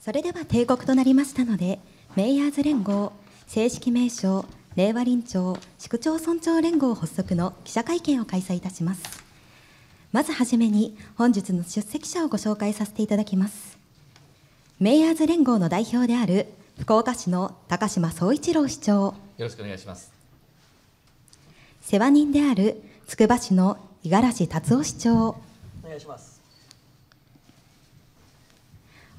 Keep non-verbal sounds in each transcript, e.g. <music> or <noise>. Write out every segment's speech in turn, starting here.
それでは定刻となりましたのでメイヤーズ連合正式名称令和臨庁市区町村長連合発足の記者会見を開催いたしますまずはじめに本日の出席者をご紹介させていただきますメイヤーズ連合の代表である福岡市の高島総一郎市長よろしくお願いします世話人であるつくば市の五十嵐達夫市長お願いします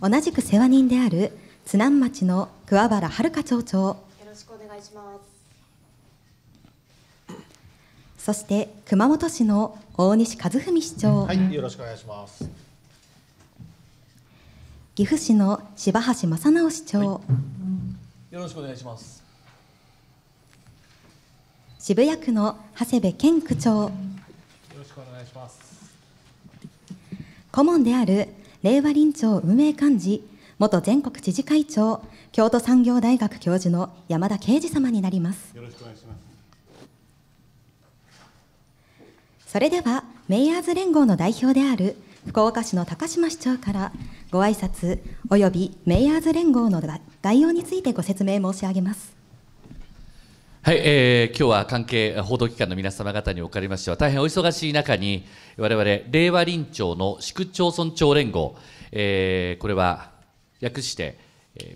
同じく世話人である津南町の桑原遥町長よろしくお願いしますそして熊本市の大西和文市長、はい、よろしくお願いします岐阜市の柴橋正直市長、はい、よろしくお願いします渋谷区の長谷部健区長、よろしくお願いします顧問である令和臨調運営幹事、元全国知事会長、京都産業大学教授の山田啓二様になります。よろしくお願いします。それでは、メイヤーズ連合の代表である福岡市の高島市長からご挨拶およびメイヤーズ連合の概要についてご説明申し上げます。はい、えー、今日は関係報道機関の皆様方におかれましては大変お忙しい中に我々令和臨調の市区町村長連合、えー、これは略して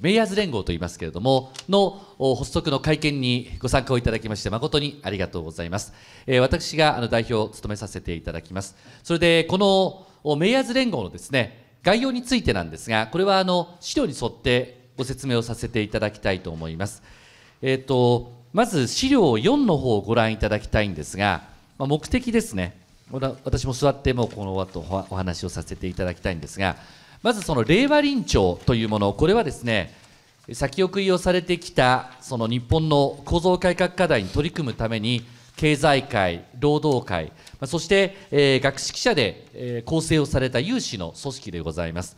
メイヤーズ連合と言いますけれどもの発足の会見にご参加をいただきまして誠にありがとうございます、えー、私があの代表を務めさせていただきますそれでこのメイヤーズ連合のですね概要についてなんですがこれはあの資料に沿ってご説明をさせていただきたいと思いますえっ、ー、とまず資料4の方をご覧いただきたいんですが、まあ、目的ですね私も座ってもこの後お話をさせていただきたいんですがまずその令和臨調というものこれはですね先送りをされてきたその日本の構造改革課題に取り組むために経済界、労働界、そして、え学識者で、え構成をされた有志の組織でございます。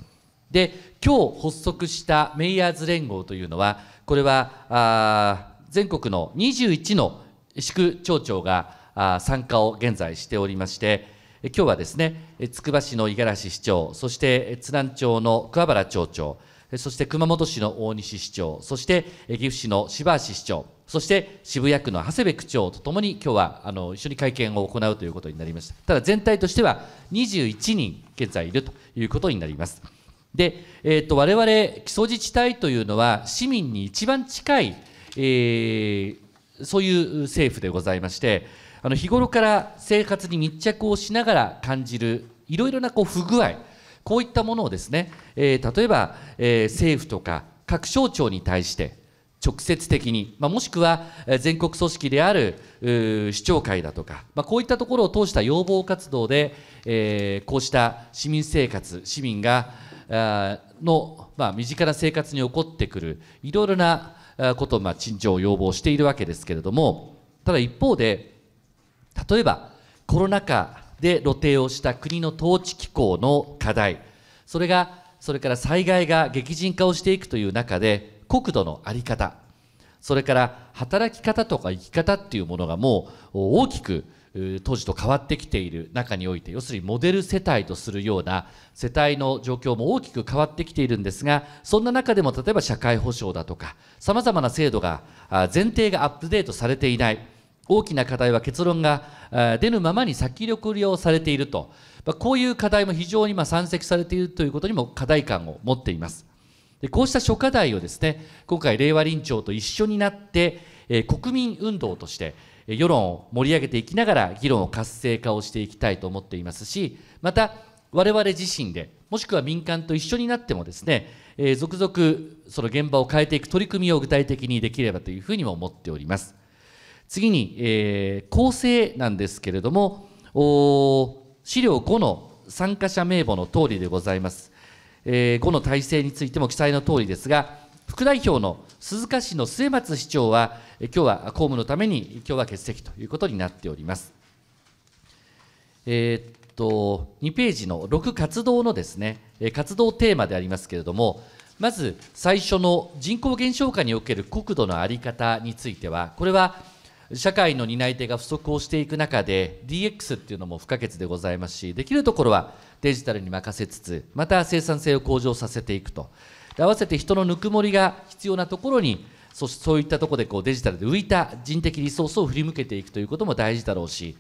で今日発足したメイヤーズ連合というのはこれはあ全国の21の市区町長が参加を現在しておりまして、今日はですね、つくば市の五十嵐市長、そして津南町の桑原町長、そして熊本市の大西市長、そして岐阜市の柴橋市長、そして渋谷区の長谷部区長とともに今日はあの一緒に会見を行うということになりました。ただ全体としては21人現在いるということになります。で、えーと、と我々基礎自治体というのは市民に一番近いえー、そういう政府でございましてあの日頃から生活に密着をしながら感じるいろいろなこう不具合こういったものをですね、えー、例えば、えー、政府とか各省庁に対して直接的に、まあ、もしくは全国組織である市長会だとか、まあ、こういったところを通した要望活動で、えー、こうした市民生活市民がの、まあ、身近な生活に起こってくるいろいろなことをまあ陳情を要望しているわけですけれどもただ一方で例えばコロナ禍で露呈をした国の統治機構の課題それがそれから災害が激甚化をしていくという中で国土の在り方それから働き方とか生き方っていうものがもう大きく当時と変わってきている中において要するにモデル世帯とするような世帯の状況も大きく変わってきているんですがそんな中でも例えば社会保障だとかさまざまな制度が前提がアップデートされていない大きな課題は結論が出ぬままに先送りをされているとこういう課題も非常に山積されているということにも課題感を持っています。でこうした諸課題をですね今回令和臨調と一緒になって、え国民運動として、世論を盛り上げていきながら議論を活性化をしていきたいと思っていますしまた我々自身でもしくは民間と一緒になってもですね、えー、続々その現場を変えていく取り組みを具体的にできればというふうにも思っております次に、えー、構成なんですけれども資料5の参加者名簿の通りでございます、えー、5の体制についても記載の通りですが副代表の鈴鹿市の末松市長は今日は公務のために今日は欠席ということになっております。えー、っと2ページの6活動のですね活動テーマでありますけれどもまず最初の人口減少下における国土の在り方についてはこれは社会の担い手が不足をしていく中で DX っていうのも不可欠でございますしできるところはデジタルに任せつつまた生産性を向上させていくと合わせて人のぬくもりが必要なところにそしそういったところでこうデジタルで浮いた人的リソースを振り向けていくということも大事だろうし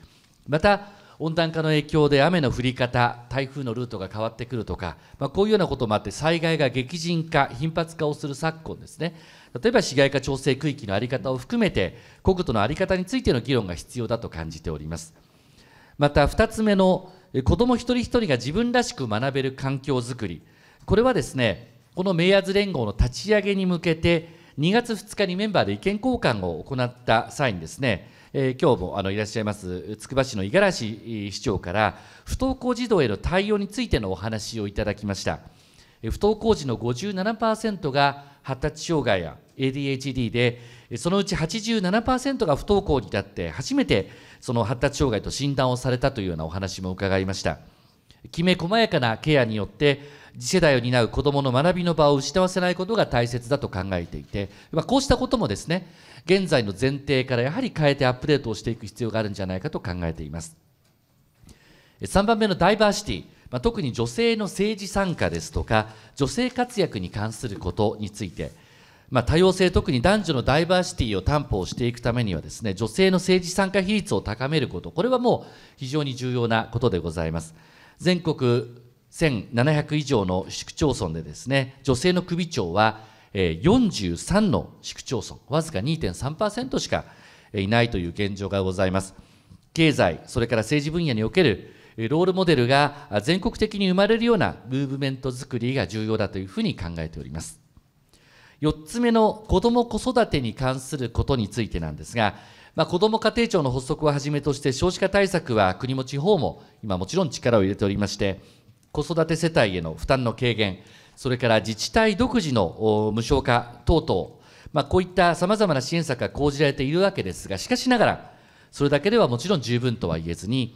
また温暖化の影響で雨の降り方台風のルートが変わってくるとか、まあ、こういうようなこともあって災害が激甚化頻発化をする昨今ですね例えば市街化調整区域の在り方を含めて国土の在り方についての議論が必要だと感じておりますまた2つ目の子ども一人一人が自分らしく学べる環境づくりこれはですねこの明イヤズ連合の立ち上げに向けて2月2日にメンバーで意見交換を行った際にですね、えー、今日もあのいらっしゃいますつくば市の五十嵐市長から不登校児童への対応についてのお話をいただきました。不登校児の57%が発達障害や ADHD で、そのうち87%が不登校に至って、初めてその発達障害と診断をされたというようなお話も伺いました。きめ細やかなケアによって、次世代を担う子どもの学びの場を失わせないことが大切だと考えていて、まあ、こうしたこともですね現在の前提からやはり変えてアップデートをしていく必要があるんじゃないかと考えています3番目のダイバーシティ、まあ、特に女性の政治参加ですとか女性活躍に関することについてまあ、多様性、特に男女のダイバーシティを担保していくためにはですね、女性の政治参加比率を高めること、これはもう非常に重要なことでございます。全国1700以上の市区町村でですね、女性の首長は、え43の市区町村、わずか2.3%しかいないという現状がございます。経済、それから政治分野におけるロールモデルが全国的に生まれるようなムーブメントづくりが重要だというふうに考えております。4つ目の子ども子育てに関することについてなんですが、まあ、子ども家庭庁の発足をはじめとして少子化対策は国も地方も今もちろん力を入れておりまして、子育て世帯への負担の軽減、それから自治体独自の無償化等々、まあ、こういったさまざまな支援策が講じられているわけですが、しかしながら、それだけではもちろん十分とは言えずに、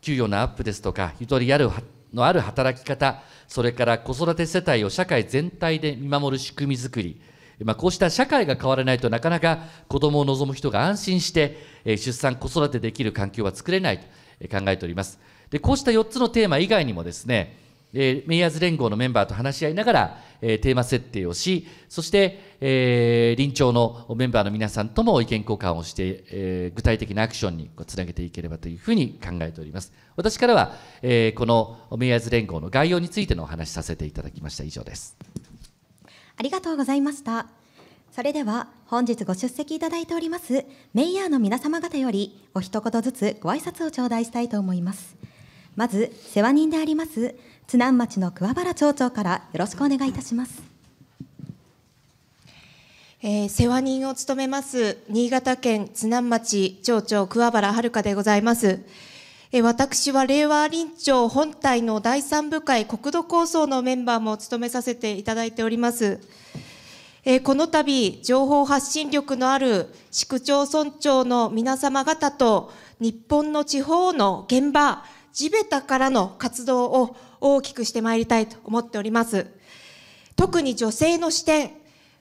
給与のアップですとか、ゆとりあるのある働き方、それから子育て世帯を社会全体で見守る仕組みづくり、まあ、こうした社会が変わらないとなかなか子どもを望む人が安心して出産、子育てできる環境は作れないと考えております。でこうした4つのテーマ以外にもですね、えー、メイヤーズ連合のメンバーと話し合いながら、えー、テーマ設定をしそして、えー、臨調のメンバーの皆さんとも意見交換をして、えー、具体的なアクションにつなげていければというふうに考えております私からは、えー、このメイヤーズ連合の概要についてのお話しさせていただきました以上ですありがとうございましたそれでは本日ご出席いただいておりますメイヤーの皆様方よりお一言ずつご挨拶を頂戴したいと思いますまず世話人であります津南町の桑原町長からよろしくお願いいたします。えー、世話人を務めます新潟県津南町町長桑原遥でございます。えー、私は令和臨調本体の第三部会国土構想のメンバーも務めさせていただいております。えー、この度、情報発信力のある市区町村長の皆様方と日本の地方の現場、地べたからの活動を大きくしてまいりたいと思っております。特に女性の視点、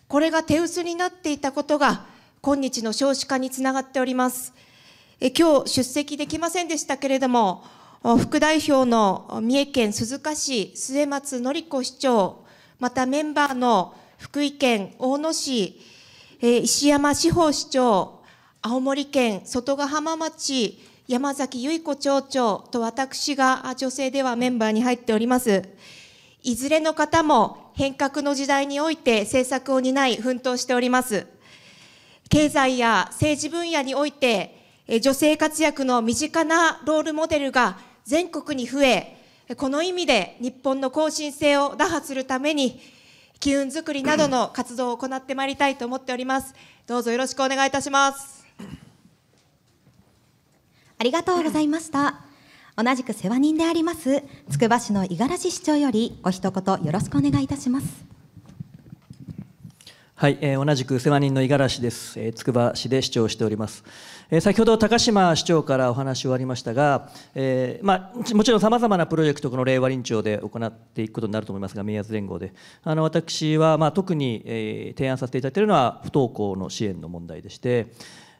これが手薄になっていたことが、今日の少子化につながっております。え今日出席できませんでしたけれども、副代表の三重県鈴鹿市末松典子市長、またメンバーの福井県大野市、え石山志保市長、青森県外ヶ浜町、山崎由衣子町長と私が女性ではメンバーに入っております。いずれの方も変革の時代において政策を担い奮闘しております。経済や政治分野において女性活躍の身近なロールモデルが全国に増え、この意味で日本の更新性を打破するために、機運づくりなどの活動を行ってまいりたいと思っております。どうぞよろしくお願いいたします。ありがとうございました。同じく世話人であります、つくば市の五十嵐市長より、お一言よろしくお願いいたします。はい、えー、同じく世話人の五十嵐です、えー、筑波市で市長しております、えー、先ほど高島市長からお話をありましたが、えーまあ、もちろんさまざまなプロジェクトこの令和臨調で行っていくことになると思いますが明安連合であの私は、まあ、特に、えー、提案させていただいているのは不登校の支援の問題でして、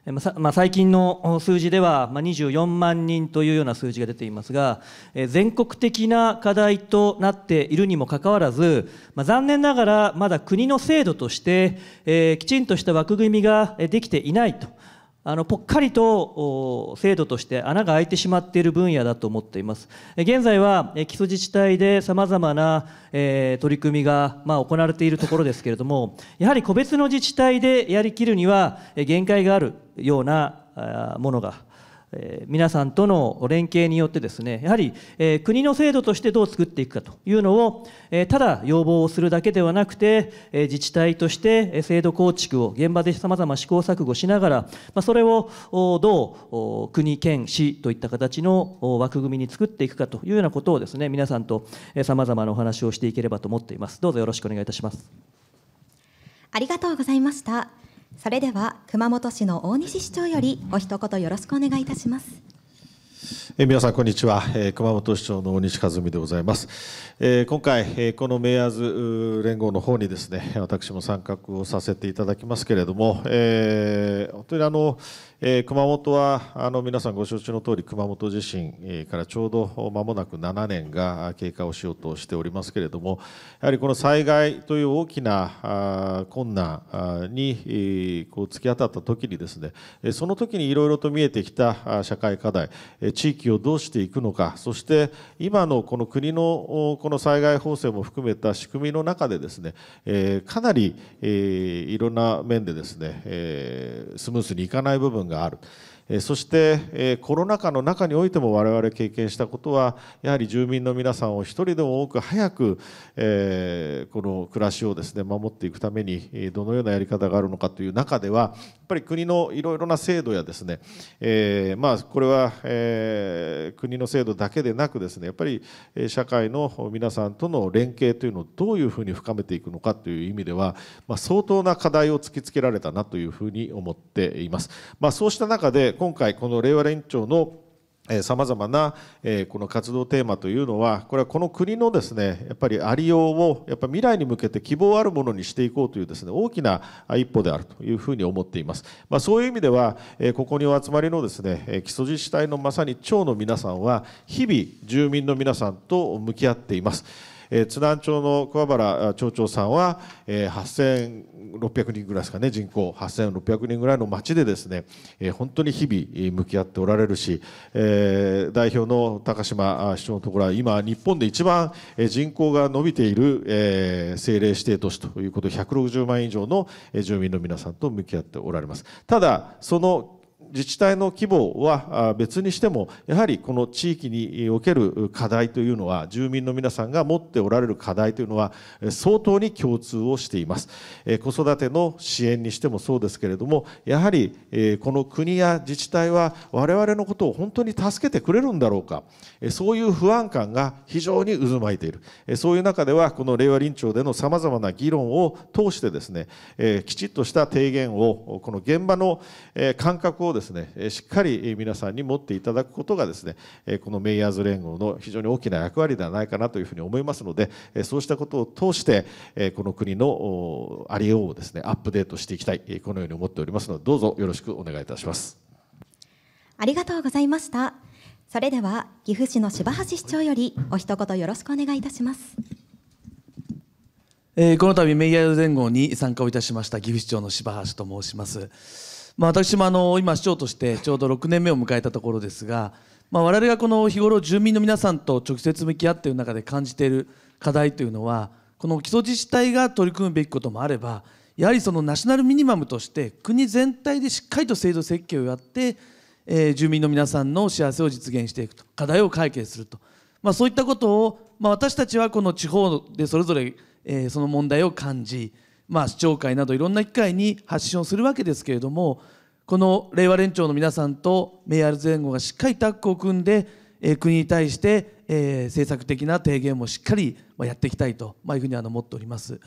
まあ、最近の数字では、まあ、24万人というような数字が出ていますが、え全国的な課題となっているにもかかわらず、まあ、残念ながらまだ国の制度として、えきちんとした枠組みができていないと。あのぽっかりと制度として穴が開いてしまっている分野だと思っています。現在は基礎自治体でさまざまな、取り組みが、行われているところですけれどもやはり個別の自治体でやりきるには限界があるようなものが皆さんとの連携によってですねやはり国の制度としてどう作っていくかというのをただ要望をするだけではなくて自治体として制度構築を現場でさまざま試行錯誤しながらそれをどう国県市といった形の枠組みに作っていくかというようなことをですね皆さんとさまざまなお話をしていければと思っていますどうぞよろしくお願いいたしますありがとうございましたそれでは熊本市の大西市長よりお一言よろしくお願いいたします。え皆さんこんにちは、え熊本市長の大西和美でございます、え今回、えこのメイヤーズ連合の方にですね私も参画をさせていただきますけれども、え本当にあのえー、熊本はあの皆さんご承知の通り熊本地震からちょうど間もなく7年が経過をしようとしておりますけれどもやはりこの災害という大きな困難にこう突き当たった時にですねその時にいろいろと見えてきた社会課題地域をどうしていくのかそして今のこの国のこの災害法制も含めた仕組みの中でですねかなりいろんな面でですねスムースにいかない部分ががある。そしてコロナ禍の中においても我々経験したことはやはり住民の皆さんを一人でも多く早く、えこの暮らしをですね守っていくためにどのようなやり方があるのかという中ではやっぱり国のいろいろな制度やですね、えまあこれは、え国の制度だけでなくですねやっぱり社会の皆さんとの連携というのをどういうふうに深めていくのかという意味では、まあ、相当な課題を突きつけられたなというふうに思っています。まあ、そうした中で今回この令和連長のさまざまなこの活動テーマというのはこれはこの国のですねやっぱりありようをやっぱ未来に向けて希望あるものにしていこうというですね大きな一歩であるというふうに思っています、まあ、そういう意味ではここにお集まりのですね基礎自治体のまさに町の皆さんは日々住民の皆さんと向き合っています。えー、津南町の桑原町長さんは、えー、8600人ぐらいですかね人口8600人ぐらいの町でですね、えー、本当に日々向き合っておられるし、えー、代表の高島市長のところは今日本で一番人口が伸びている、えー、政令指定都市ということで160万以上の住民の皆さんと向き合っておられますただその自治体の規模は別にしても、やはりこの地域における課題というのは、住民の皆さんが持っておられる課題というのは、相当に共通をしています。子育ての支援にしてもそうですけれども、やはりこの国や自治体は、我々のことを本当に助けてくれるんだろうか、そういう不安感が非常に渦巻いている。そういう中では、この令和臨調でのさまざまな議論を通してですね、きちっとした提言を、この現場の感覚をですねですねしっかり皆さんに持っていただくことがですねこのメイヤーズ連合の非常に大きな役割ではないかなというふうに思いますのでそうしたことを通してこの国のありようをですねアップデートしていきたいこのように思っておりますのでどうぞよろしくお願いいたします。ありがとうございました。それでは岐阜市の柴橋市長よりお一言よろしくお願いいたします。えこの度メイヤーズ連合に参加をいたしました岐阜市長の柴橋と申します。私もあの今市長としてちょうど6年目を迎えたところですが、まあ、我々がこの日頃住民の皆さんと直接向き合っている中で感じている課題というのはこの基礎自治体が取り組むべきこともあればやはりそのナショナルミニマムとして国全体でしっかりと制度設計をやって、えー、住民の皆さんの幸せを実現していくと課題を解決すると、まあ、そういったことを、まあ、私たちはこの地方でそれぞれ、えー、その問題を感じまあ、市長会などいろんな機会に発信をするわけですけれどもこの令和連長の皆さんとメイヤル前後がしっかりタッグを組んで、えー、国に対して、えー、政策的な提言もしっかり、まあ、やっていきたいと、まあ、いうふうにあの思っております。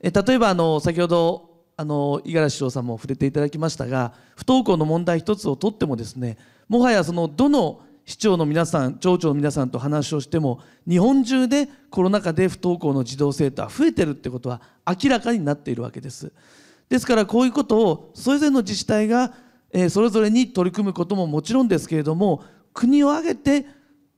えー、例えばあの先ほどあの五十嵐市長さんも触れていただきましたが不登校の問題一つをとってもですねもはやそのどの市長の皆さん町長の皆さんと話をしても日本中でコロナ禍で不登校の児童生徒は増えてるってことは明らかになっているわけですですからこういうことをそれぞれの自治体がそれぞれに取り組むことももちろんですけれども国を挙げて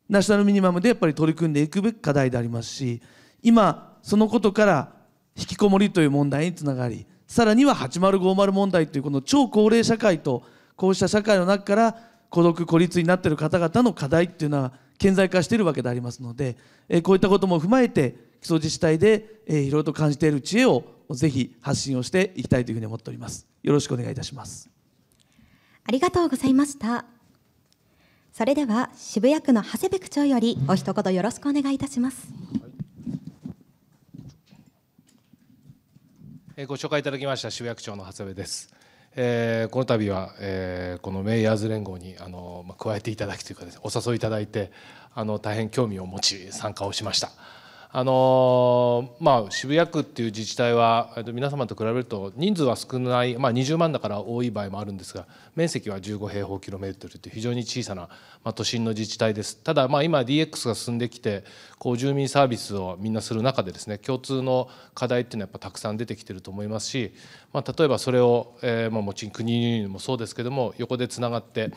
ナショナルミニマムでやっぱり取り組んでいくべき課題でありますし今そのことから引きこもりという問題につながりさらには8050問題というこの超高齢社会とこうした社会の中から孤独孤立になっている方々の課題っていうのは顕在化しているわけでありますので、えこういったことも踏まえて基礎自治体で、えいろいろと感じている知恵をぜひ発信をしていきたいというふうに思っておりますよろしくお願いいたしますありがとうございましたそれでは渋谷区の長谷部区長よりお一言よろしくお願いいたします、はい、ご紹介いただきました渋谷区長の長谷部ですえー、この度は、えー、このメイヤーズ連合にあの、まあ、加えていただきというかです、ね、お誘いいただいてあの大変興味を持ち参加をしました。あのまあ、渋谷区っていう自治体は皆様と比べると人数は少ない、まあ、20万だから多い場合もあるんですが面積は15平方キロメートルという非常に小さな、まあ、都心の自治体ですただまあ今 DX が進んできてこう住民サービスをみんなする中でですね共通の課題っていうのはやっぱたくさん出てきてると思いますし、まあ、例えばそれを、えーまあ、もちろん国もそうですけども横でつながって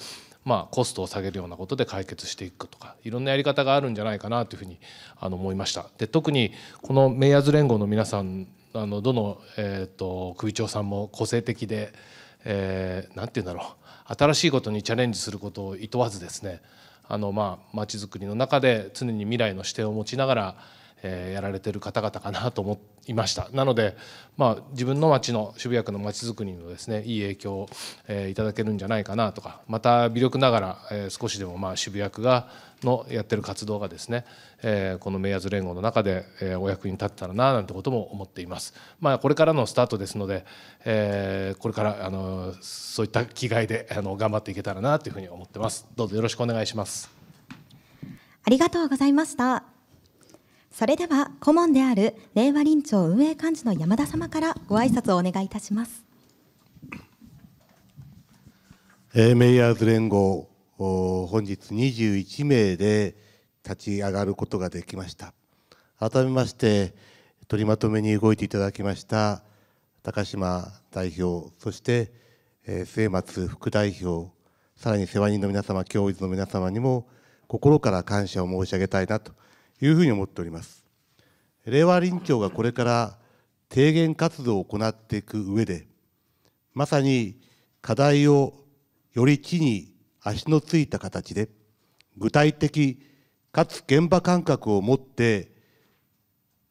まあ、コストを下げるようなことで解決していくとかいろんなやり方があるんじゃないかなというふうにあの思いました。で特にこのメイヤーズ連合の皆さんあのどの、えーと、首長さんも個性的で何、えー、て言うんだろう新しいことにチャレンジすることをいとわずですねあのまあ、ちづくりの中で常に未来の視点を持ちながらえやられてる方々かなと思いましたなので、まあ、自分の町の渋谷区の町づくりのですねいい影響を、えいただけるんじゃないかなとかまた微力ながら、え少しでもまあ渋谷区がのやってる活動がですね、えこのメイヤ連合の中で、えお役に立ったらななんてことも思っています、まあ、これからのスタートですので、えこれからあのそういった気概であの頑張っていけたらなというふうに思ってますどうぞよろしくお願いしますありがとうございましたそれでは顧問である令和臨調運営幹事の山田様からご挨拶をお願いいたします。えー、メイヤーズ連合本日21名で立ち上がることができました改めまして取りまとめに動いていただきました高島代表そして、えー、末松副代表さらに世話人の皆様教員の皆様にも心から感謝を申し上げたいなというふうに思っております令和臨調がこれから提言活動を行っていく上でまさに課題をより地に足のついた形で具体的かつ現場感覚を持って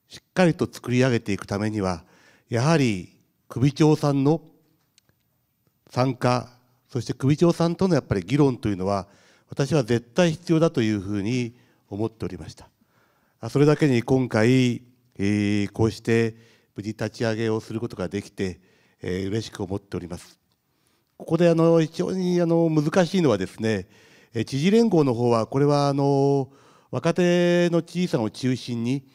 しっかりと作り上げていくためにはやはり首長さんの参加そして首長さんとのやっぱり議論というのは私は絶対必要だというふうに思っておりました。それだけに今回、えー、こうして無事立ち上げをすることができて、えー、嬉しく思っております。ここであの非常にあの難しいのはですね、知事連合の方は、これはあの若手の知事さんを中心に、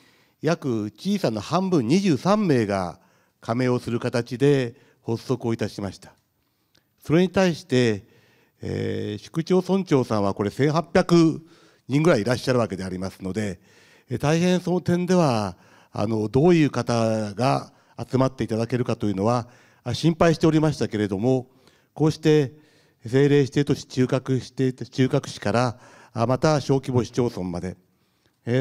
約知事さんの半分、23名が加盟をする形で発足をいたしました。それに対して、えー、市区町村長さんはこれ1800人ぐらいいらっしゃるわけでありますので、大変その点ではあのどういう方が集まっていただけるかというのは心配しておりましたけれどもこうして政令指定都市中核中核市からまた小規模市町村まで、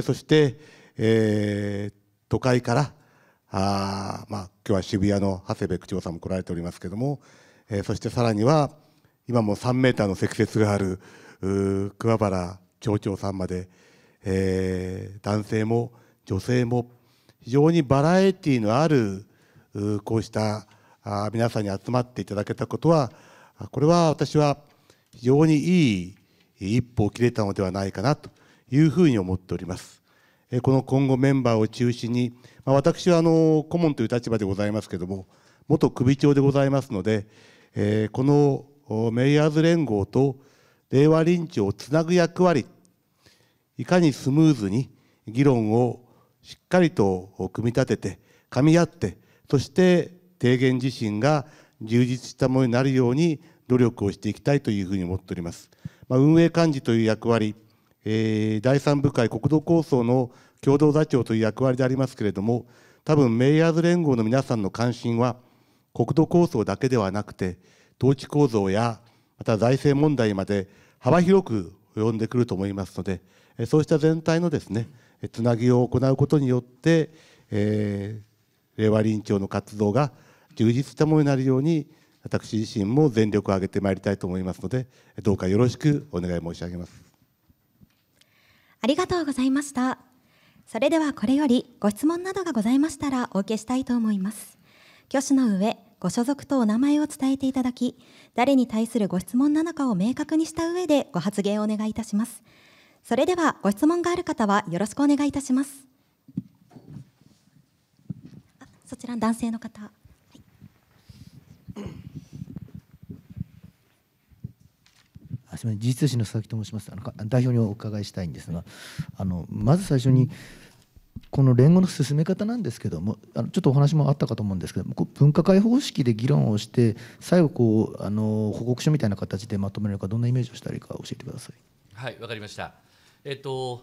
そして、えー、都会からあ、まあ、今日は渋谷の長谷部区長さんも来られておりますけれども、えー、そしてさらには今も3メーターの積雪がある桑原町長さんまでえー、男性も女性も非常にバラエティーのあるこうしたあ皆さんに集まっていただけたことはこれは私は非常にいい一歩を切れたのではないかなというふうに思っております。えこの今後メンバーを中心にまあ、私はあの顧問という立場でございますけれども元首長でございますのでえこのメイヤーズ連合と令和臨時をつなぐ役割いかにスムーズに議論をしっかりと組み立てて噛み合ってそして提言自身が充実したものになるように努力をしていきたいというふうに思っております。まあ、運営幹事という役割、えー、第3部会国土構想の共同座長という役割でありますけれども多分メイヤーズ連合の皆さんの関心は国土構想だけではなくて統治構造やまた財政問題まで幅広く及んでくると思いますのでそうした全体のですねつなぎを行うことによって、えー、令和臨調の活動が充実したものになるように私自身も全力を挙げてまいりたいと思いますのでどうかよろしくお願い申し上げますありがとうございましたそれではこれよりご質問などがございましたらお受けしたいと思います挙手の上ご所属とお名前を伝えていただき誰に対するご質問なのかを明確にした上でご発言をお願いいたしますそれではご質問がある方はよろしくお願いいたします。そちら男性の方。すみません、事実誌の佐々木と申します。あの代表にお伺いしたいんですが、あのまず最初に。この連合の進め方なんですけどもあのちょっとお話もあったかと思うんですけど分科会方式で議論をして最後こうあの報告書みたいな形でまとめるかどんなイメージをしたらいいか教えてください。はいわかりましたえっと、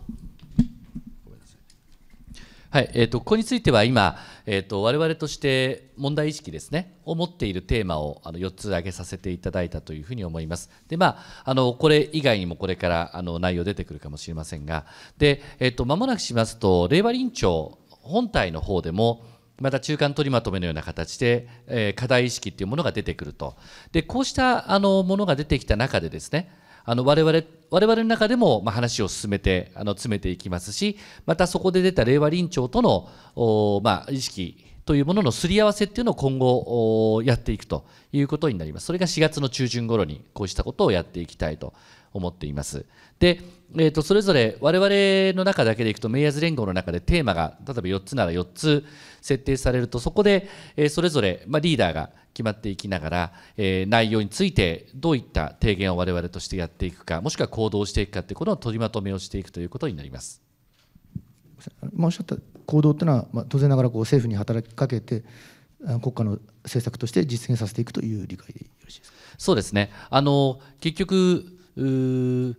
はい、えっと、ここについては今、えっと、我々として問題意識ですね、を持っているテーマをあの4つ挙げさせていただいたというふうに思います。で、まあ、あの、これ以外にもこれからあの内容出てくるかもしれませんが、で、えっと、まもなくしますと、令和臨調本体の方でも、また中間取りまとめのような形で、えー、課題意識というものが出てくると。で、こうしたあのものが出てきた中でですね、あの我々我々の中でも話を進めてあの詰めていきますしまたそこで出た令和臨調とのまあ、意識というもののすり合わせっていうのを今後やっていくということになります。それが4月の中旬頃にこうしたことをやっていきたいと思っています。で、えー、とそれぞれ我々の中だけでいくとメイヤーズ連合の中でテーマが例えば4つなら4つ設定されるとそこで、えそれぞれ、まリーダーが決まっていきながら、え内容についてどういった提言を我々としてやっていくかもしくは行動していくかということを取りまとめをしていくということになります。おっしゃった行動というのは、ま当然ながらこう政府に働きかけて国家の政策として実現させていくという理解でよろしいですかそうですねあの結局我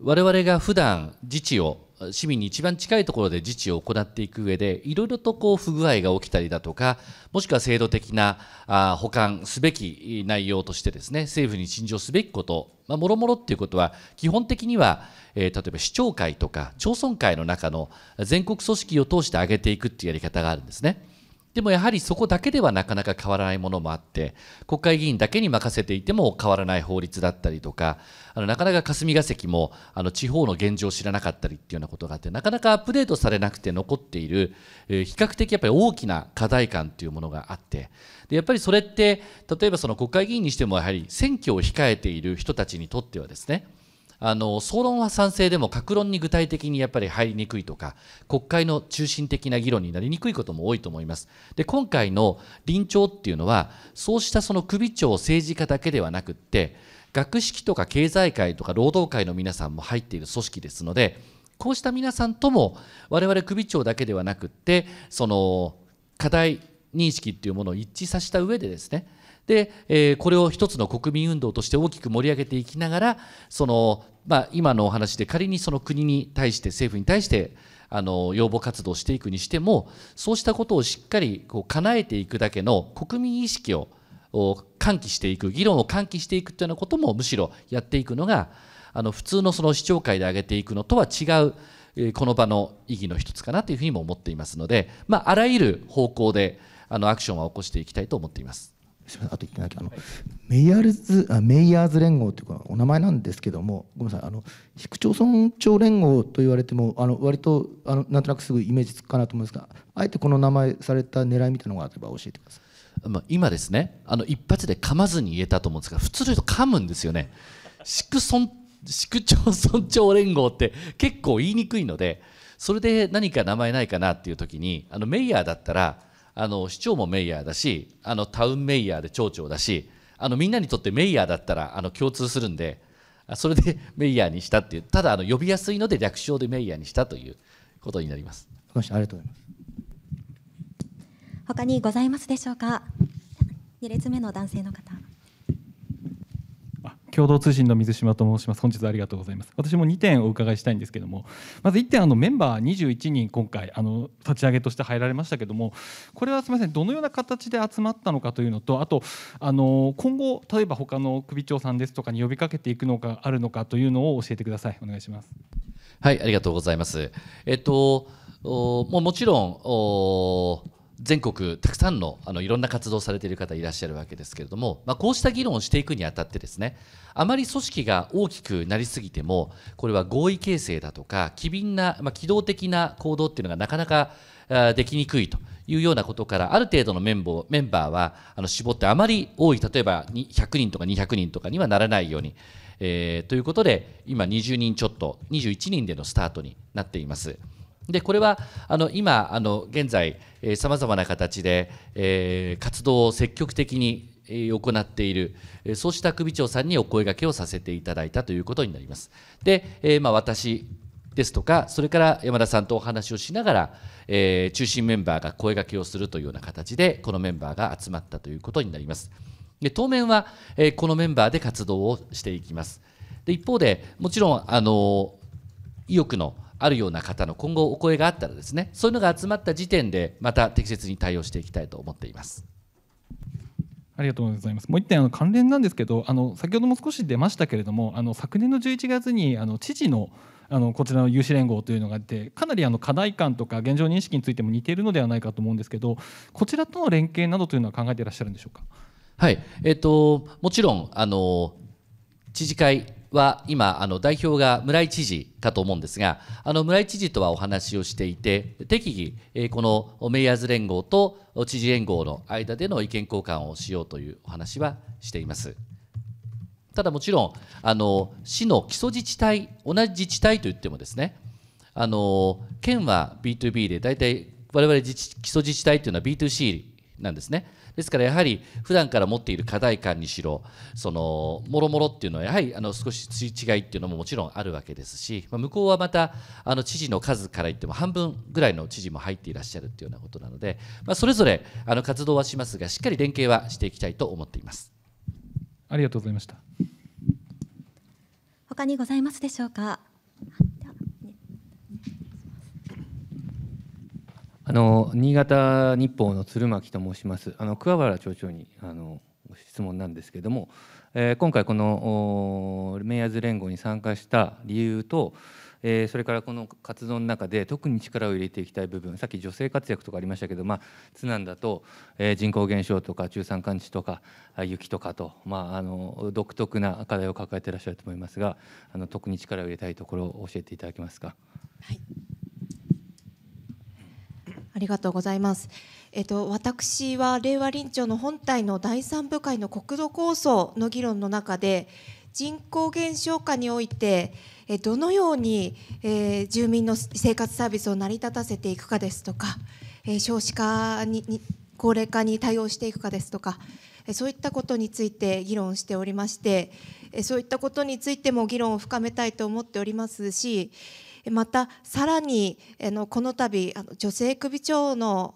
々が普段自治を市民に一番近いところで自治を行っていく上でいろいろとこう不具合が起きたりだとかもしくは制度的なあ保管すべき内容としてですね政府に陳情すべきことまもろもろっていうことは基本的には、えー、例えば市長会とか町村会の中の全国組織を通して上げていくっていうやり方があるんですね。でもやはりそこだけではなかなか変わらないものもあって国会議員だけに任せていても変わらない法律だったりとかあのなかなか霞が関もあの地方の現状を知らなかったりっていうようなことがあってなかなかアップデートされなくて残っている、えー、比較的やっぱり大きな課題感というものがあってでやっぱりそれって例えばその国会議員にしてもやはり選挙を控えている人たちにとってはですねあの総論は賛成でも各論に具体的にやっぱり入りにくいとか国会の中心的な議論になりにくいことも多いと思います。で今回の臨調っていうのはそうしたその首長政治家だけではなくって学識とか経済界とか労働界の皆さんも入っている組織ですのでこうした皆さんとも我々首長だけではなくってその課題認識っていうものを一致させた上でですねで、えー、これを一つの国民運動として大きく盛り上げていきながらその、まあ、今のお話で仮にその国に対して政府に対してあの要望活動をしていくにしてもそうしたことをしっかりこう叶えていくだけの国民意識を喚起していく議論を喚起していくというようなこともむしろやっていくのがあの普通のその市長会で挙げていくのとは違う、えー、この場の意義の一つかなというふうにも思っていますので、まあ、あらゆる方向であのアクションは起こしていきたいと思っています。すみませんあと言ってないけどあの、はい、メイヤーズあメイヤーズ連合というかお名前なんですけどもごめんなさいあの市区町村長連合と言われてもあの割とあのなんとなくすぐイメージつくかなと思うんですがあえてこの名前された狙いみたいなのがあれば教えてください。まあ、今ですねあの一発で噛まずに言えたと思うんですが普通の人噛むんですよね。市区村市区町村長連合って結構言いにくいのでそれで何か名前ないかなっていう時にあのメイヤーだったらあの市長もメイヤーだしあのタウンメイヤーで町長だしあのみんなにとってメイヤーだったらあの共通するんでそれで <laughs> メイヤーにしたっていうただあの呼びやすいので略称でメイヤーにしたということになります。ありがとうございます他にございますでしょうか2列目の男性の方共同通信の水島と申します本日はありがとうございます私も2点お伺いしたいんですけどもまず1点あのメンバー21人今回あの立ち上げとして入られましたけどもこれはすみませんどのような形で集まったのかというのとあとあの今後例えば他の首長さんですとかに呼びかけていくのかあるのかというのを教えてくださいお願いしますはいありがとうございますえっとももちろん全国たくさんのあのいろんな活動をされている方いらっしゃるわけですけれども、まあ、こうした議論をしていくにあたってですねあまり組織が大きくなりすぎてもこれは合意形成だとか機敏な、まあ、機動的な行動っていうのがなかなかできにくいというようなことからある程度のメンボメンバーはあの絞ってあまり多い例えば100人とか200人とかにはならないように、えー、ということで今20人ちょっと21人でのスタートになっています。でこれはあの今あの現在さまざまな形で、えー、活動を積極的に行っているそうした首長さんにお声がけをさせていただいたということになります。で、えー、まあ、私ですとかそれから山田さんとお話をしながら、えー、中心メンバーが声がけをするというような形でこのメンバーが集まったということになります。で当面は、えこのメンバーで活動をしていきます。で一方でもちろんあの意欲のあるような方の今後お声があったらですねそういうのが集まった時点でまた適切に対応していきたいと思っています。ありがとうございます。もう1点あの関連なんですけど、あの先ほども少し出ましたけれども、あの昨年の11月にあの知事のあのこちらの有志連合というのがあってかなりあの課題感とか現状認識についても似ているのではないかと思うんですけどこちらとの連携などというのは考えていらっしゃるんでしょうか。はい、えーともちろんあの知事会は今あの代表が村井知事かと思うんですがあの村井知事とはお話をしていて適宜、えー、このメイヤーズ連合と知事連合の間での意見交換をしようというお話はしています。ただもちろんあの市の基礎自治体同じ自治体といってもですねあの県は B2B で大体我々自治基礎自治体というのは B2C なんですね。ですからやはり普段から持っている課題感にしろそのもろもろっていうのはやはりあの少し違いっていうのももちろんあるわけですし、まあ、向こうはまたあの知事の数から言っても半分ぐらいの知事も入っていらっしゃるっていうようなことなので、まあ、それぞれあの活動はしますがしっかり連携はしていきたいと思っています。ありがとうございました。他にございますでしょうか。あの新潟日報の鶴巻と申します。あの桑原町長にあの質問なんですけれども、えー、今回このメイヤーズ連合に参加した理由と、えー、それからこの活動の中で特に力を入れていきたい部分、さっき女性活躍とかありましたけど、まあ津南だと、えー、人口減少とか中山間地とか雪とかと、まああの独特な課題を抱えていらっしゃると思いますが、あの特に力を入れたいところを教えていただけますか。はい。ありがとうございます。えっと、私は令和臨調の本体の第3部会の国土構想の議論の中で人口減少化においてどのように、えー、住民の生活サービスを成り立たせていくかですとか、えー、少子化に高齢化に対応していくかですとかそういったことについて議論しておりましてそういったことについても議論を深めたいと思っておりますしまたさらにあのこの度あの女性首長の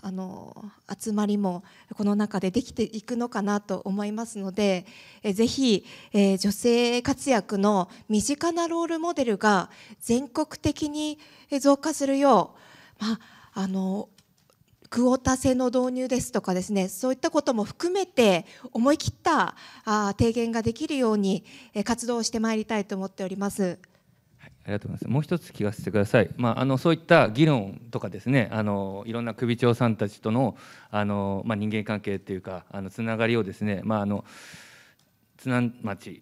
あの集まりもこの中でできていくのかなと思いますのでぜひ、え女性活躍の身近なロールモデルが全国的に増加するよう、まあ、あのクオータ制の導入ですとかですねそういったことも含めて思い切ったあ提言ができるように活動してまいりたいと思っております。ありがとうございます。もう一つ聞かせてください。まあ、あの、そういった議論とかですね、あの、いろんな首長さんたちとの。あの、まあ、人間関係っていうか、あの、つながりをですね、まあ、あの。津南町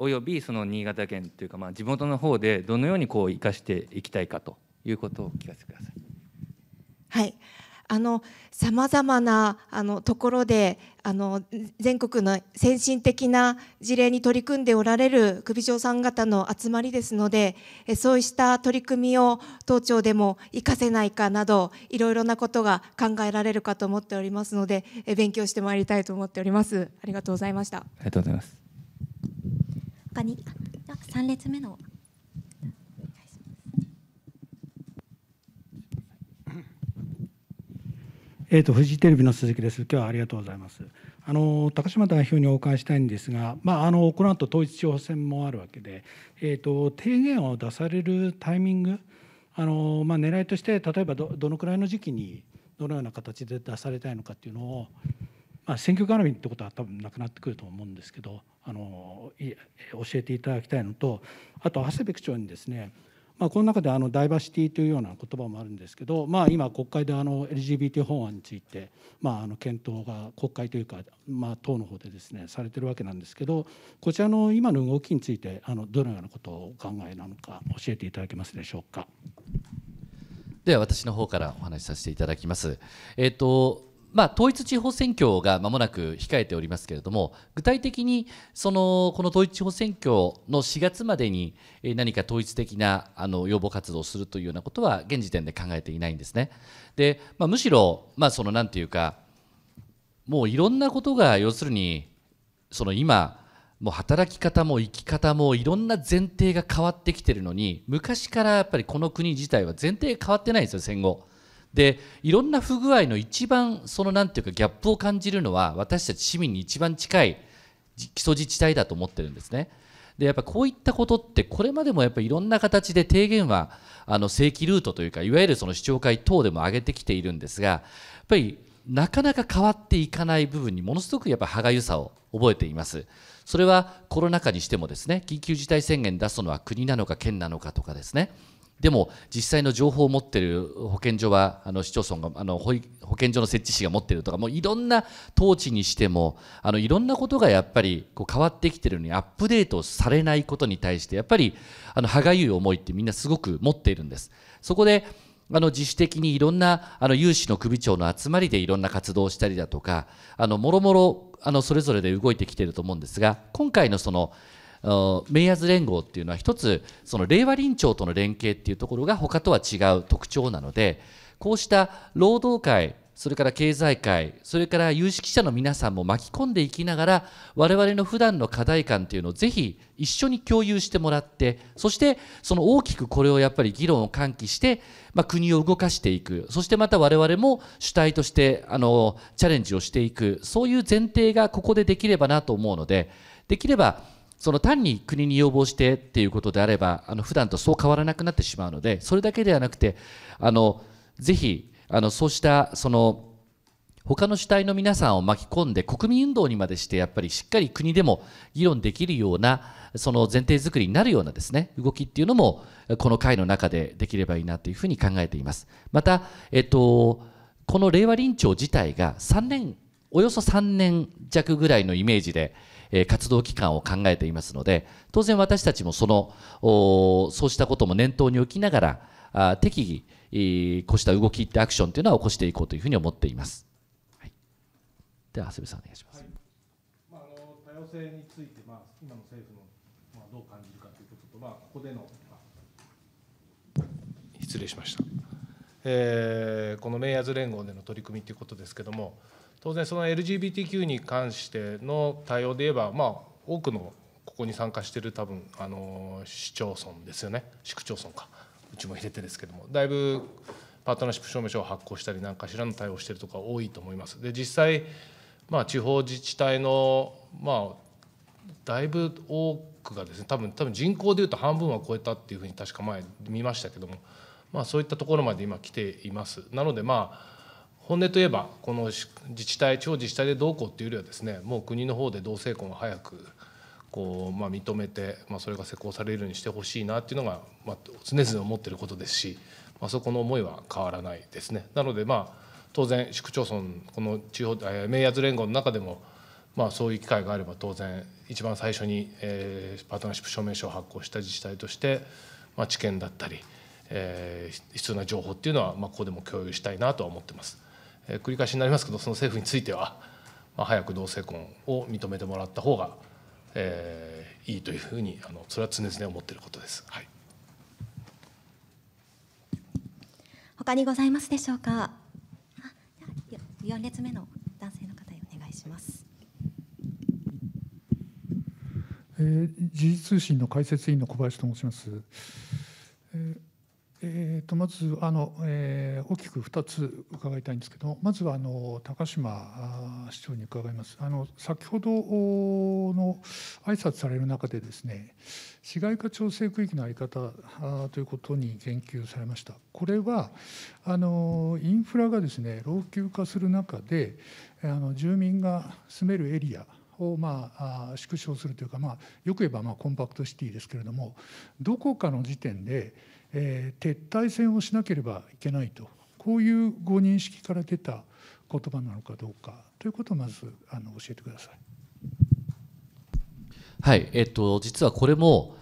およびその新潟県というか、まあ、地元の方でどのようにこう生かしていきたいかということを聞かせてください。はいあのさまざまなあのところであの全国の先進的な事例に取り組んでおられる首長さん方の集まりですのでそうした取り組みを当庁でも活かせないかなどいろいろなことが考えられるかと思っておりますので勉強してまいりたいと思っておりますありがとうございましたありがとうございます他に3列目のえーと、フジテレビの鈴木です。今日はありがとうございます。あの高島代表にお伺いしたいんですが、まあ、あのこの後統一地方選もあるわけで、えーと、と提言を出されるタイミング、あのまあ、狙いとして例えばどどのくらいの時期にどのような形で出されたいのかっていうのを、まあ、選挙絡みってことは多分なくなってくると思うんですけど、あの教えていただきたいのと、あと長谷部区長にですねまあ、この中であのダイバーシティというような言葉もあるんですけど、まあ、今、国会であの LGBT 法案について、まあ、あの検討が国会というか、まあ、党の方でですねされてるわけなんですけどこちらの今の動きについてあのどのようなことをお考えなのか教えていただけますでしょうか。では私の方からお話しさせていただきます。えっ、ー、とまあ、統一地方選挙がまもなく控えておりますけれども、具体的にそのこの統一地方選挙の4月までに何か統一的なあの要望活動をするというようなことは、現時点で考えていないんですね。でまあ、むしろ、まあ、そのなんていうか、もういろんなことが要するに、その今、もう働き方も生き方もいろんな前提が変わってきてるのに昔からやっぱりこの国自体は前提が変わってないんですよ戦後でいろんな不具合の一番そのんていうかギャップを感じるのは私たち市民に一番近い基礎自治体だと思ってるんですね。でやっぱこういったことってこれまでもやっぱいろんな形で提言はあの正規ルートというかいわゆるその市長会等でも上げてきているんですがやっぱりなかなか変わっていかない部分にものすごくやっぱ歯がゆさを覚えています。それはコロナ禍にしてもですね緊急事態宣言出すのは国なのか県なのかとかですねでも実際の情報を持っている保健所はあの市町村があの保健所の設置士が持っているとかもういろんな統治にしてもあのいろんなことがやっぱりこう変わってきているのにアップデートされないことに対してやっぱりあの歯がゆい思いってみんなすごく持っているんです。そこであの自主的にいろんなあの有志の首長の集まりでいろんな活動をしたりだとかあのもろもろあのそれぞれで動いてきていると思うんですが今回のそのメイヤーズ連合っていうのは一つその令和臨調との連携っていうところが他とは違う特徴なのでこうした労働界それから経済界それから有識者の皆さんも巻き込んでいきながら我々の普段の課題感というのをぜひ一緒に共有してもらってそしてその大きくこれをやっぱり議論を喚起して、まあ、国を動かしていくそしてまた我々も主体としてあのチャレンジをしていくそういう前提がここでできればなと思うのでできればその単に国に要望してっていうことであればあの普段とそう変わらなくなってしまうのでそれだけではなくてあのぜひあのそうしたその他の主体の皆さんを巻き込んで国民運動にまでしてやっぱりしっかり国でも議論できるようなその前提づくりになるようなですね動きっていうのもこの会の中でできればいいなというふうに考えています。また、えっと、この令和臨調自体が3年およそ3年弱ぐらいのイメージでえ活動期間を考えていますので当然私たちもそのそうしたことも念頭に置きながらあ適宜、いこうした動きってアクションというのは起こしていこうというふうに思っています。はい、では長谷部さんお願いします。はい、まあ、あの多様性について、まあ、今の政府の、まあ、どう感じるかということと、まあ、ここでの失礼しました、えー、このメイヤーズ連合での取り組みということですけれども、当然その LGBTQ に関しての対応で言えば、まあ、多くのここに参加してる多分あの市町村ですよね市区町村かうちも入れてですけどもだいぶパートナーシップ証明書を発行したり何かしらの対応してるとか多いと思います。で実際まあ、地方自治体の、まあ、だいぶ多くがですね多分多分人口でいうと半分は超えたっていうふうに確か前見ましたけども、まあ、そういったところまで今来ています。なのでまあ本音といえばこの自治体地方自治体でどうこうっていうよりはですねもう国の方で同性婚を早くこう、まあ、認めて、まあ、それが施行されるようにしてほしいなっていうのが、まあ、常々思ってることですし、まあ、そこの思いは変わらないですね。なのでまあ当然市区町村この地方名圧連合の中でもまあ、そういう機会があれば当然一番最初に、えー、パートナーシップ証明書を発行した自治体として、まあ、知見だったり、えー、必要な情報っていうのは、まあ、ここでも共有したいなとは思ってます。え繰り返しになりますけどその政府については、まあ、早く同性婚を認めてもらった方が、えー、いいというふうにあのそれは常々思っていることです。はい他にございますでしょうか。4列目の男性の方にお願いします。えー、時事通信の解説委員の小林と申します。えーえー、とまずあの、えー、大きく2つ伺いたいんですけどまずはあの高島市長に伺いますあの先ほどの挨拶される中でですね市街化調整区域の在り方ということに言及されましたこれはあのインフラがですね老朽化する中であの住民が住めるエリアをまあ縮小するというか、まあ、よく言えばまコンパクトシティですけれどもどこかの時点でえー、撤退戦をしなければいけないとこういうご認識から出た言葉なのかどうかということをまずあの教えてください。はいえっと、実はこれも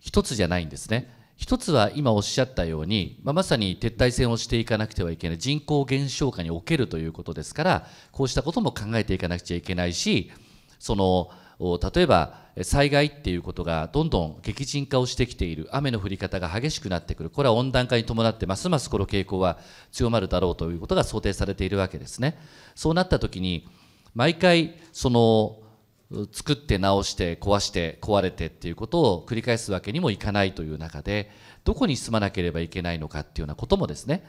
一つじゃないんですね。一つは今おっしゃったように、まあ、まさに撤退戦をしていかなくてはいけない人口減少下におけるということですからこうしたことも考えていかなくちゃいけないしその例えば災害っていうことがどんどん激甚化をしてきている雨の降り方が激しくなってくるこれは温暖化に伴ってますますこの傾向は強まるだろうということが想定されているわけですねそうなった時に毎回その作って直して壊して壊れてっていうことを繰り返すわけにもいかないという中でどこに住まなければいけないのかっていうようなこともですね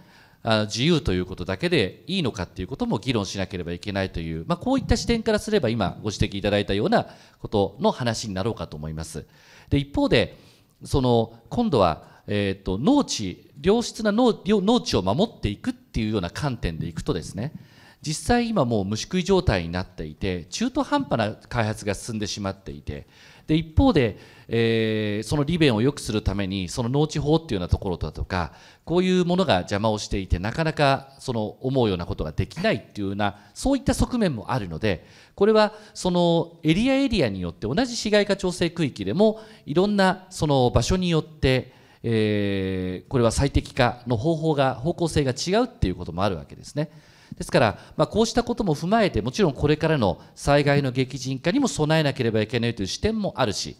自由ということだけでいいのかということも議論しなければいけないという、まあ、こういった視点からすれば今ご指摘いただいたようなことの話になろうかと思います。で一方でその今度はえーと、と農地良質な農農地を守っていくっていうような観点でいくとですね実際今もう虫食い状態になっていて中途半端な開発が進んでしまっていてで一方で、えー、その利便を良くするためにその農地法っていうようなところだとかこういうものが邪魔をしていてなかなかその思うようなことができないっていうようなそういった側面もあるのでこれはそのエリアエリアによって同じ市街化調整区域でもいろんなその場所によってえー、これは最適化の方法が方向性が違うっていうこともあるわけですね。ですから、まあ、こうしたことも踏まえてもちろんこれからの災害の激甚化にも備えなければいけないという視点もあるし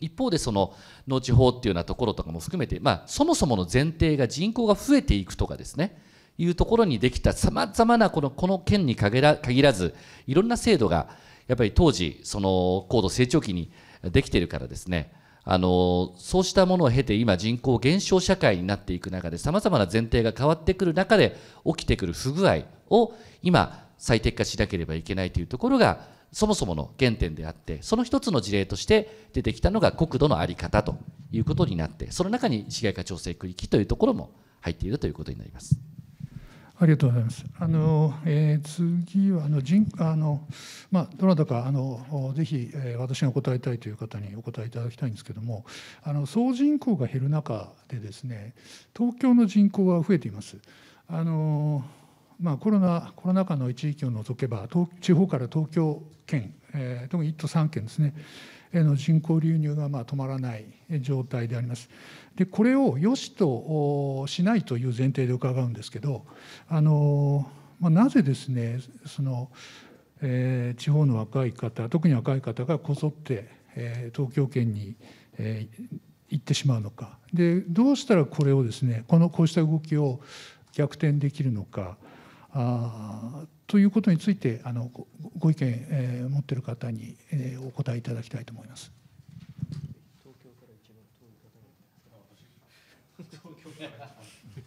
一方でその農地法っていうようなところとかも含めて、まあ、そもそもの前提が人口が増えていくとかですねいうところにできたさまざまなこのこの件に限ら限らずいろんな制度がやっぱり当時その高度成長期にできているからですねあのそうしたものを経て今人口減少社会になっていく中でさまざまな前提が変わってくる中で起きてくる不具合を今最適化しなければいけないというところがそもそもの原点であってその一つの事例として出てきたのが国土の在り方ということになってその中に市街化調整区域というところも入っているということになります。ありがとうございます。あの、えー、次はあの人あのまあどなたかあのぜひ、えー、私が答えたいという方にお答えいただきたいんですけども、あの総人口が減る中でですね、東京の人口は増えています。あのまあコロナコロナ禍の一時期を除けば東地方から東京圏、えー、特に1都3県ですね。の人口流入がまあ止まらない状態であります。でこれを良しとしないという前提で伺うんですけどあの、まあ、なぜですねその、えー、地方の若い方特に若い方がこぞって、えー、東京圏に、えー、行ってしまうのかでどうしたらこれをですねこのこうした動きを逆転できるのかあということについてあのご意見、えー、持ってる方に、えー、お答えいただきたいと思います。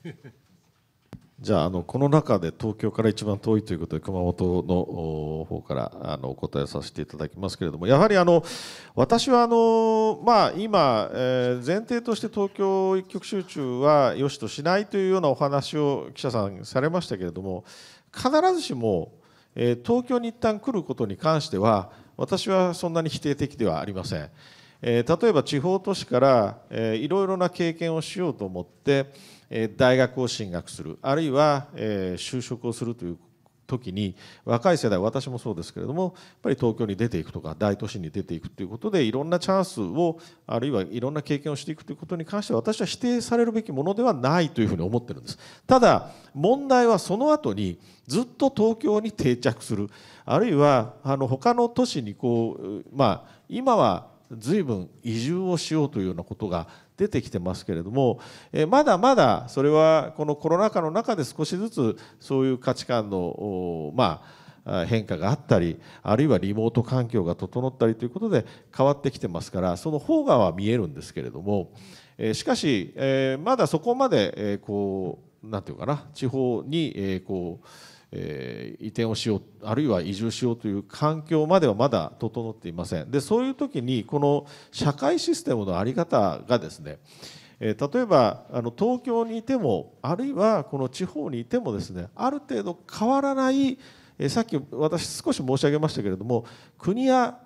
<laughs> じゃああの、この中で東京から一番遠いということで、熊本の方からあのお答えさせていただきますけれども、やはりあの私はあの、まあ、今、え前提として東京一極集中はよしとしないというようなお話を記者さんされましたけれども、必ずしも、え東京に一旦来ることに関しては、私はそんなに否定的ではありません。え例えば地方都市から、えいろいろな経験をしようと思って、大学を進学するあるいは就職をするという時に若い世代私もそうですけれどもやっぱり東京に出ていくとか大都市に出ていくということでいろんなチャンスをあるいはいろんな経験をしていくということに関しては私は否定されるべきものではないというふうに思ってるんですただ問題はその後にずっと東京に定着するあるいはあの他の都市にこうまあ今は随分移住をしようというようなことが出てきてますけれども、えまだまだそれはこのコロナ禍の中で少しずつそういう価値観のまあ変化があったりあるいはリモート環境が整ったりということで変わってきてますからその方がは見えるんですけれどもしかしまだそこまでこう何て言うかな地方にこうえー、移転をしようあるいは移住しようという環境まではまだ整っていませんでそういう時にこの社会システムの在り方がですね、えー、例えばあの東京にいてもあるいはこの地方にいてもですねある程度変わらない、えー、さっき私少し申し上げましたけれども国や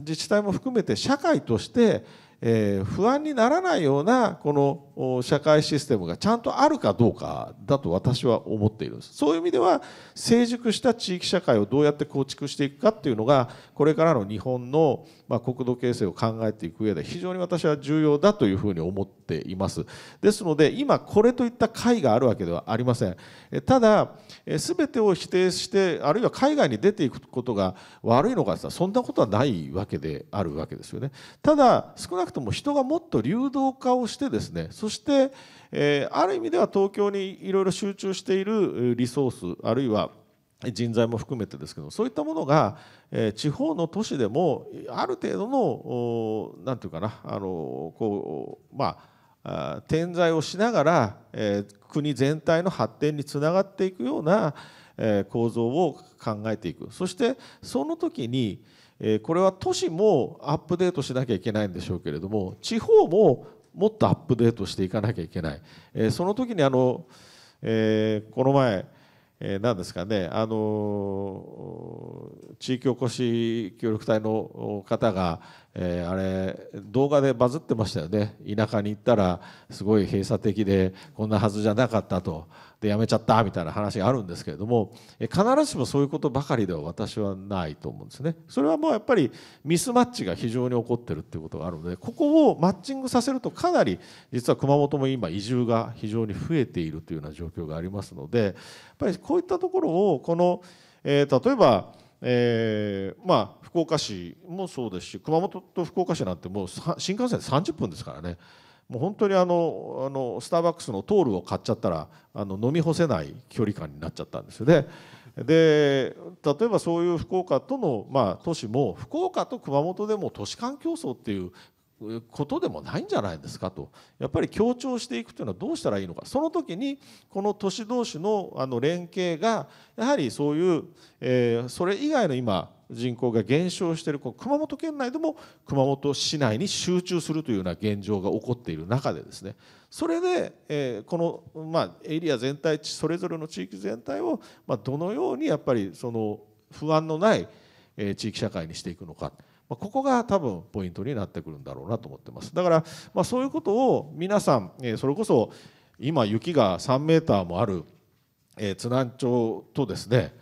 自治体も含めて社会としてえー、不安にならないようなこの社会システムがちゃんとあるかどうかだと私は思っているんですそういう意味では成熟した地域社会をどうやって構築していくかっていうのがこれからの日本の、ま国土形成を考えていく上で非常に私は重要だというふうに思っていますですので今これといった解があるわけではありませんただ全てを否定してあるいは海外に出ていくことが悪いのかそんなことはないわけであるわけですよねただくとも人がもっと流動化をしてですねそして、えー、ある意味では東京にいろいろ集中しているリソースあるいは人材も含めてですけどそういったものが地方の都市でもある程度の何て言うかなあのこうまあ点在をしながら、え国全体の発展につながっていくような構造を考えていくそしてその時に、えこれは都市もアップデートしなきゃいけないんでしょうけれども地方ももっとアップデートしていかなきゃいけない、えその時にあの、えこの前えー、ですかねあの地域おこし協力隊の方が、えあれ動画でバズってましたよね田舎に行ったらすごい閉鎖的でこんなはずじゃなかったと。で辞めちゃったみたいな話があるんですけれども必ずしもそういうことばかりでは私はないと思うんですね。それはもうやっぱりミスマッチが非常に起こってるっていうことがあるのでここをマッチングさせるとかなり実は熊本も今移住が非常に増えているというような状況がありますのでやっぱりこういったところをこの、えー、例えばえー、まあ福岡市もそうですし熊本と福岡市なんてもう新幹線で30分ですからねもう本当にあのあのスターバックスのトールを買っちゃったらあの飲み干せない距離感になっちゃったんですよね。で例えばそういう福岡との、まあ、都市も福岡と熊本でも都市間競争っていうことでもないんじゃないですかとやっぱり強調していくというのはどうしたらいいのかその時にこの都市同士のあの連携がやはりそういう、えー、それ以外の今人口が減少している熊本県内でも熊本市内に集中するというような現状が起こっている中でですねそれで、えー、この、まあ、エリア全体それぞれの地域全体を、まあ、どのようにやっぱりその不安のない地域社会にしていくのか。ここが多分ポイントになってくるんだろうなと思ってますだから、まあ、そういうことを皆さんそれこそ今雪が3メーターもある津南町とですね、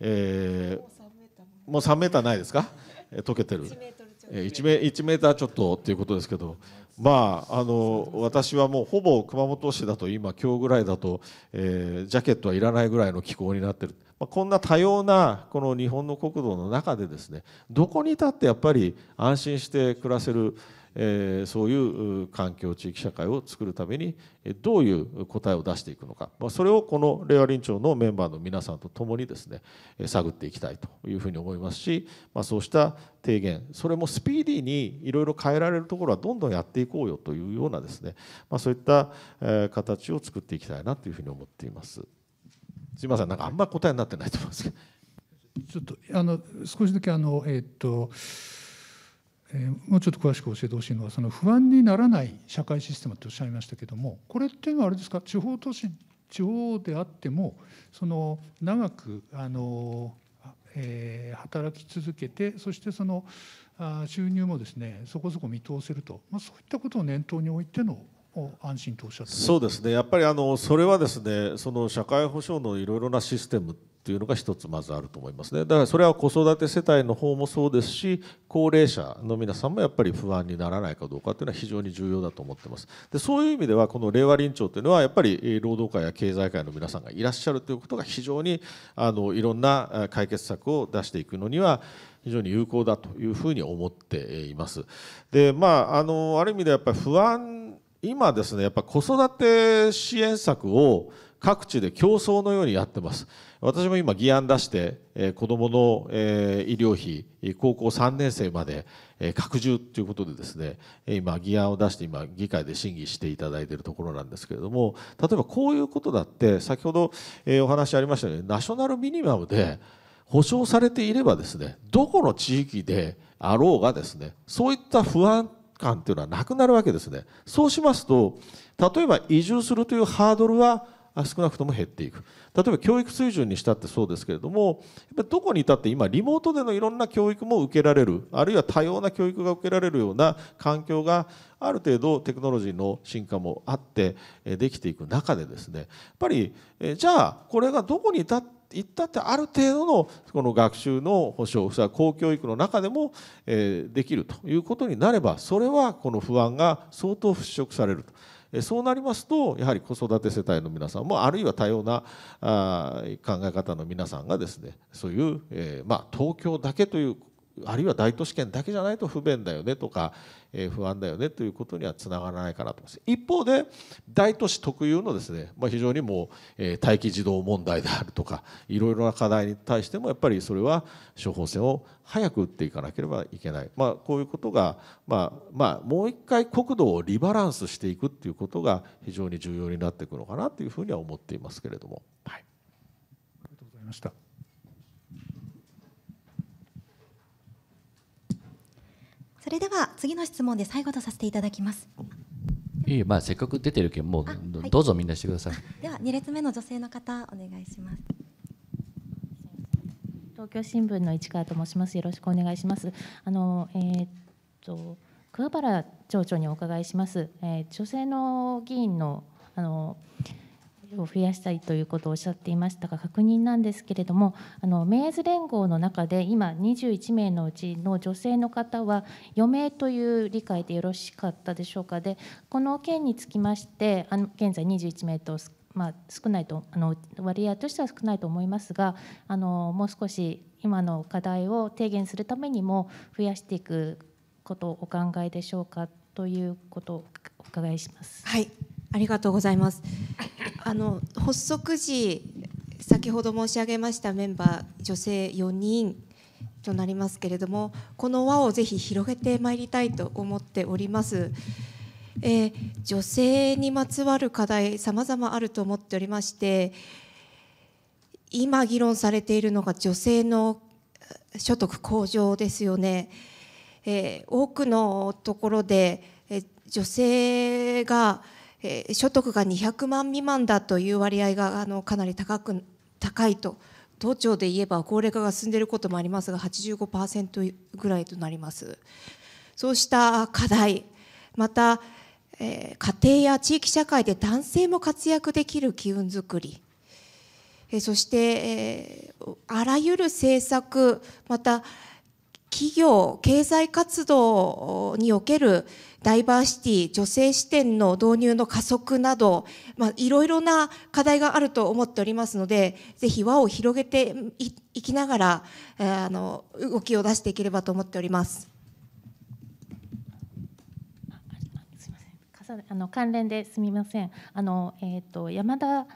えー、もう3メーターないですか溶けてる 1, メ1メーターちょっとっていうことですけど。まあ、あの私はもうほぼ熊本市だと今今日ぐらいだと、えー、ジャケットはいらないぐらいの気候になってるまこんな多様なこの日本の国土の中でですねどこに立ってやっぱり安心して暮らせる、えそういう環境地域社会を作るためにどういう答えを出していくのか、まそれをこの令和臨調のメンバーの皆さんと共にですね探っていきたいというふうに思いますし、まそうした提言それもスピーディーにいろいろ変えられるところはどんどんやっていこうよというようなですね、まそういった形を作っていきたいなというふうに思っています。すみませんなんかあんまり答えになってないと思いますけど。ちょっとあの少しだけあのえー、っと。えもうちょっと詳しく教えてほしいのはその不安にならない社会システムとおっしゃいましたけどもこれっていうのはあれですか地方都市地方であってもその長くあの、えー、働き続けてそしてその収入もですねそこそこ見通せると、まあ、そういったことを念頭に置いての安心とおっしゃってそうですねやっぱりあのそれはですねその社会保障のいろいろなシステムというのが一つまずあると思いますねだからそれは子育て世帯の方もそうですし高齢者の皆さんもやっぱり不安にならないかどうかっていうのは非常に重要だと思ってますでそういう意味ではこの令和臨調というのはやっぱり労働界や経済界の皆さんがいらっしゃるということが非常にあのいろんな解決策を出していくのには非常に有効だというふうに思っていますでまああのある意味でやっぱり不安今ですねやっぱ子育て支援策を各地で競争のようにやってます私も今議案出して、えー、子どもの、えー、医療費高校3年生まで、えー、拡充ということでですね今議案を出して今議会で審議していただいているところなんですけれども例えばこういうことだって先ほど、えー、お話ありましたようにナショナルミニマムで保障されていればですねどこの地域であろうがですねそういった不安感っていうのはなくなるわけですね。そうしますと例えば移住するというハードルは少なくとも減っていく例えば教育水準にしたってそうですけれどもやっぱりどこにいたって今リモートでのいろんな教育も受けられるあるいは多様な教育が受けられるような環境がある程度テクノロジーの進化もあってできていく中でですねやっぱりじゃあこれがどこにいたって言ったってある程度のこの学習の保障それは公教育の中でも、えできるということになればそれはこの不安が相当払拭されると。そうなりますとやはり子育て世帯の皆さんもあるいは多様な考え方の皆さんがですねそういう、えまあ、東京だけというあるいは大都市圏だけじゃないと不便だよねとか、えー、不安だよねということにはつながらないかなと思います一方で大都市特有のですね、まあ、非常にもう、えー、待機児童問題であるとかいろいろな課題に対してもやっぱりそれは処方箋を早く打っていかなければいけない、まあ、こういうことが、まあまあ、もう一回国土をリバランスしていくっていうことが非常に重要になっていくのかなというふうには思っていますけれども。はい、ありがとうございましたそれでは次の質問で最後とさせていただきます。いいまあ、せっかく出てるけど、もうどうぞみんなしてください。では、二列目の女性の方、お願いします。東京新聞の市川と申します。よろしくお願いします。あの、えー、っと、桑原町長にお伺いします。えー、女性の議員の、あの。を増やしたいということをおっしゃっていましたが、確認なんですけれども、あのメイズ連合の中で、今、21名のうちの女性の方は余命という理解でよろしかったでしょうか、でこの件につきまして、あの現在21名と、まあ、少ないとあの、割合としては少ないと思いますが、あのもう少し今の課題を低減するためにも、増やしていくことをお考えでしょうかということをお伺いします。はいありがとうございます。あの発足時、先ほど申し上げましたメンバー女性4人となりますけれども、この輪をぜひ広げてまいりたいと思っております。えー、女性にまつわる課題さまざまあると思っておりまして、今議論されているのが女性の所得向上ですよね。えー、多くのところで、えー、女性がえー、所得が200万未満だという割合があのかなり高く高いと都庁で言えば高齢化が進んでいることもありますが85%ぐらいとなりますそうした課題また、えー、家庭や地域社会で男性も活躍できる機運づくり、えー、そして、えー、あらゆる政策また企業経済活動における、ダイバーシティ、女性視点の導入の加速など、まあ、いろいろな課題があると思っておりますので、ぜひ輪を広げていきながら、えー、あの動きを出していければと思っております。あの関連ですみません。あのえっ、ー、と山田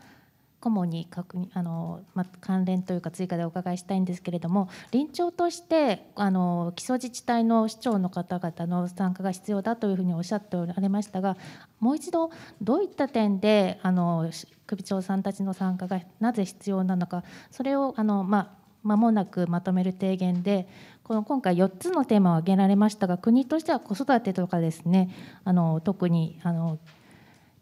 顧問に確認あの、ま関連というか追加でお伺いしたいんですけれども臨調としてあの基礎自治体の市長の方々の参加が必要だというふうにおっしゃっておられましたがもう一度どういった点であの首長さんたちの参加がなぜ必要なのかそれをあの、ま間もなくまとめる提言でこの今回4つのテーマを挙げられましたが国としては子育てとかですねあの特にあの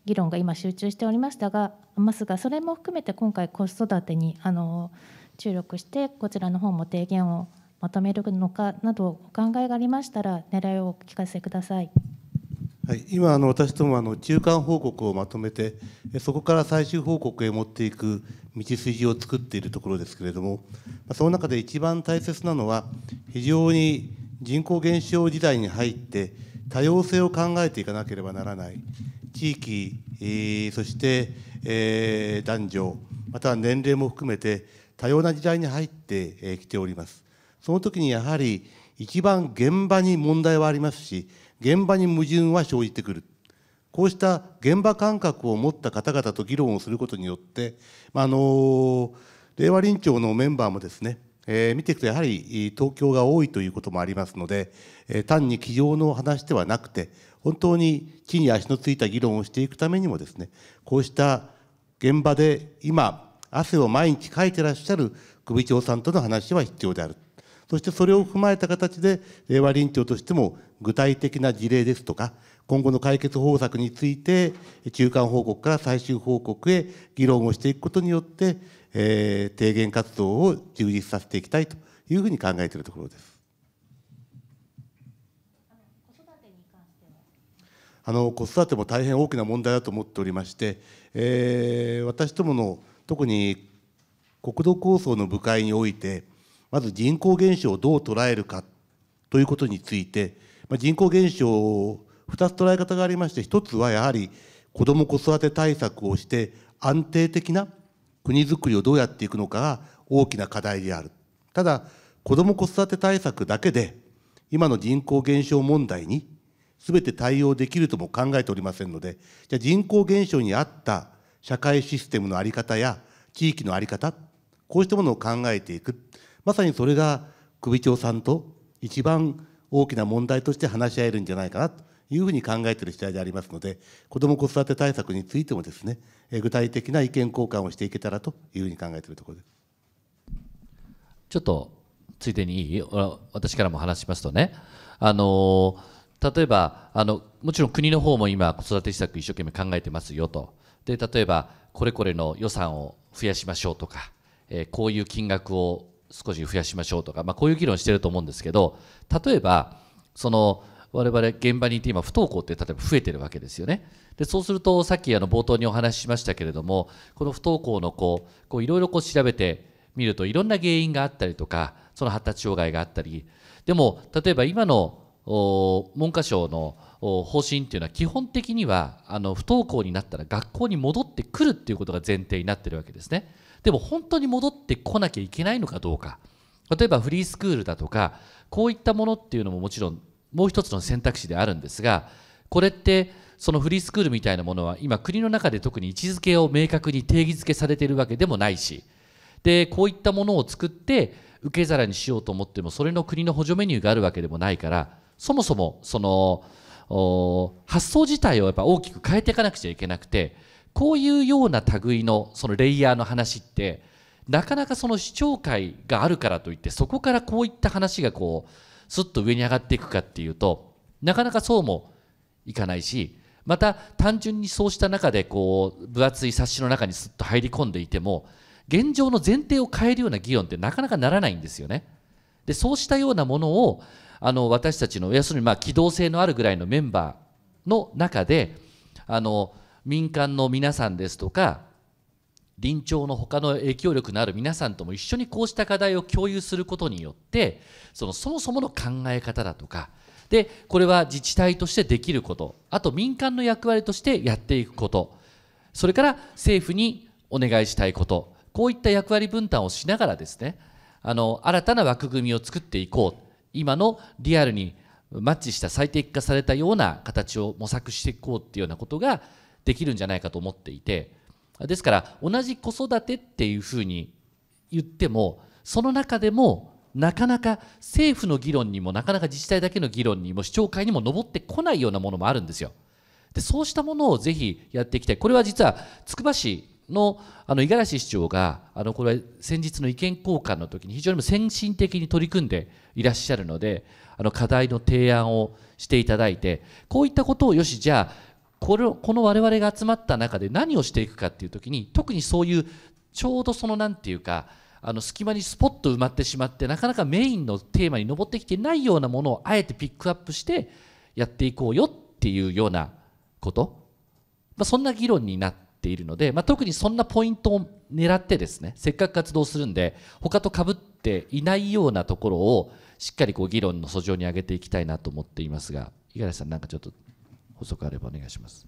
議論が今集中しておりましたがますがそれも含めて今回子育てにあの注力してこちらの方も提言をまとめるのかなどお考えがありましたら狙いをお聞かせください。はい、今あの私どもあの中間報告をまとめてそこから最終報告へ持っていく道筋を作っているところですけれどもその中で一番大切なのは非常に人口減少時代に入って多様性を考えていかなければならない地域、えそして、え男女または年齢も含めて多様な時代に入ってき、えておりますその時にやはり一番現場に問題はありますし現場に矛盾は生じてくるこうした現場感覚を持った方々と議論をすることによって、まあの令和臨調のメンバーもですねえー、見ていくとやはり東京が多いということもありますので、えー、単に企業の話ではなくて本当に地に足のついた議論をしていくためにもですねこうした現場で今汗を毎日かいてらっしゃる首長さんとの話は必要であるそしてそれを踏まえた形で令和臨調としても具体的な事例ですとか今後の解決方策について中間報告から最終報告へ議論をしていくことによってえー、提言活動を充実させていきたいというふうに考えているところです。あの子育ても大変大きな問題だと思っておりまして、えー、私どもの特に国土構想の部会においてまず人口減少をどう捉えるかということについて、まあ、人口減少を2つ捉え方がありまして1つはやはり子ども子育て対策をして安定的な国づくりをどうやっていくのかが大きな課題である。ただ、子ども子育て対策だけで、今の人口減少問題に全て対応できるとも考えておりませんので、じゃあ人口減少に合った社会システムの在り方や地域の在り方、こうしたものを考えていく。まさにそれが首長さんと一番大きな問題として話し合えるんじゃないかなというふうに考えている次第でありますので、子ども子育て対策についてもですね、具体的な意見交換をしていけたらというふうに考えているところですちょっとついでにいい私からも話しますとね、あの例えばあの、もちろん国の方も今、子育て施策、一生懸命考えてますよと、で例えばこれこれの予算を増やしましょうとか、えー、こういう金額を少し増やしましょうとか、まあ、こういう議論してると思うんですけど、例えば、その我々現場にいて今不登校って例えば増えてるわけですよね。でそうするとさっきあの冒頭にお話ししましたけれどもこの不登校の子こういろいろこう調べてみるといろんな原因があったりとかその発達障害があったりでも例えば今の文科省の方針っていうのは基本的にはあの不登校になったら学校に戻ってくるっていうことが前提になってるわけですね。でも本当に戻ってこなきゃいけないのかどうか。例えばフリースクールだとかこういったものっていうのももちろんもう一つの選択肢であるんですがこれってそのフリースクールみたいなものは今国の中で特に位置づけを明確に定義づけされているわけでもないしでこういったものを作って受け皿にしようと思ってもそれの国の補助メニューがあるわけでもないからそもそもその発想自体をやっぱ大きく変えていかなくちゃいけなくてこういうような類のそのレイヤーの話ってなかなかその市長会があるからといってそこからこういった話がこうすっと上に上がっていくかっていうとなかなかそうもいかないしまた単純にそうした中でこう分厚い冊子の中にすっと入り込んでいても現状の前提を変えるような議論ってなかなかならないんですよね。でそうしたようなものをあの私たちの要するにまあ機動性のあるぐらいのメンバーの中であの民間の皆さんですとか臨調の他の影響力のある皆さんとも一緒にこうした課題を共有することによってそのそもそもの考え方だとかでこれは自治体としてできることあと民間の役割としてやっていくことそれから政府にお願いしたいことこういった役割分担をしながらですねあの新たな枠組みを作っていこう今のリアルにマッチした最適化されたような形を模索していこうっていうようなことができるんじゃないかと思っていて。ですから同じ子育てっていうふうに言ってもその中でもなかなか政府の議論にもなかなか自治体だけの議論にも市長会にも上ってこないようなものもあるんですよ。でそうしたものをぜひやっていきたいこれは実はつくば市のあの五十嵐市長があのこれは先日の意見交換の時に非常に先進的に取り組んでいらっしゃるのであの課題の提案をしていただいてこういったことをよしじゃあこれこの我々が集まった中で何をしていくかっていう時に特にそういうちょうどその何て言うかあの隙間にスポッと埋まってしまってなかなかメインのテーマに上ってきてないようなものをあえてピックアップしてやっていこうよっていうようなこと、まあ、そんな議論になっているので、まあ、特にそんなポイントを狙ってですねせっかく活動するんで他とかぶっていないようなところをしっかりこう議論の訴状に上げていきたいなと思っていますが五十嵐さんなんかちょっと補足あればお願いします。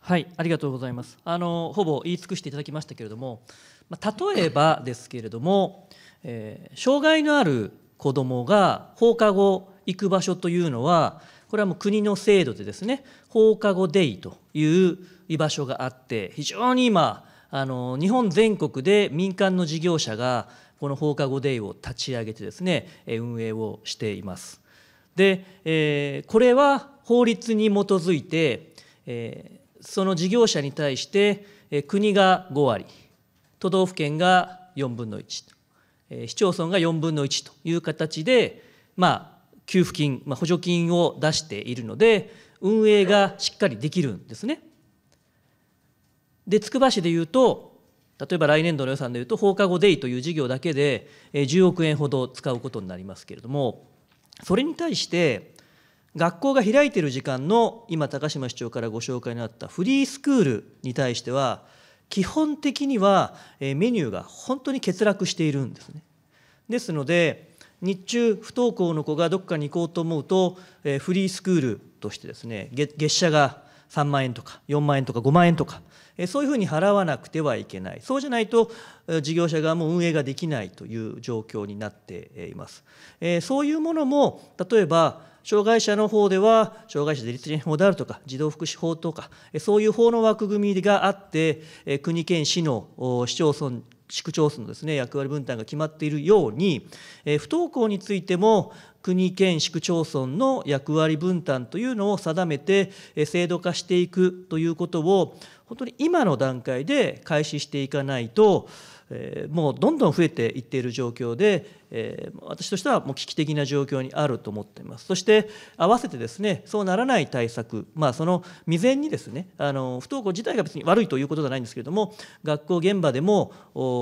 はい、ありがとうございます。あのほぼ言い尽くしていただきましたけれども、ま例えばですけれども、えー、障害のある子どもが放課後行く場所というのは、これはもう国の制度でですね、放課後デイという居場所があって、非常に今あの日本全国で民間の事業者がこの放課後デイを立ち上げてですね、運営をしています。で、えー、これは法律に基づいて、えー、その事業者に対して、えー、国が5割都道府県が4分の1、えー、市町村が4分の1という形で、まあ、給付金、まあ、補助金を出しているので運営がしっかりできるんですね。でつくば市でいうと例えば来年度の予算でいうと放課後デイという事業だけで10億円ほど使うことになりますけれどもそれに対して学校が開いている時間の今高島市長からご紹介のあったフリースクールに対しては基本的にはメニューが本当に欠落しているんですね。ですので日中不登校の子がどっかに行こうと思うとフリースクールとしてですね月謝が3万円とか4万円とか5万円とかそういうふうに払わなくてはいけないそうじゃないと事業者側も運営ができないという状況になっていますそういうものも例えば障害者の方では、障害者自立支援法であるとか、児童福祉法とか、そういう法の枠組みがあって、国、県、市の市町村、市区町村のですね役割分担が決まっているように、不登校についても国県市区町村の役割分担というのを定めて、制度化していくということを本当に今の段階で開始していかないとえー、もうどんどん増えていっている状況で、えー、私としてはもう危機的な状況にあると思っています。そして合わせてですねそうならない対策、まあ、その未然にですねあの不登校自体が別に悪いということではないんですけれども学校現場でも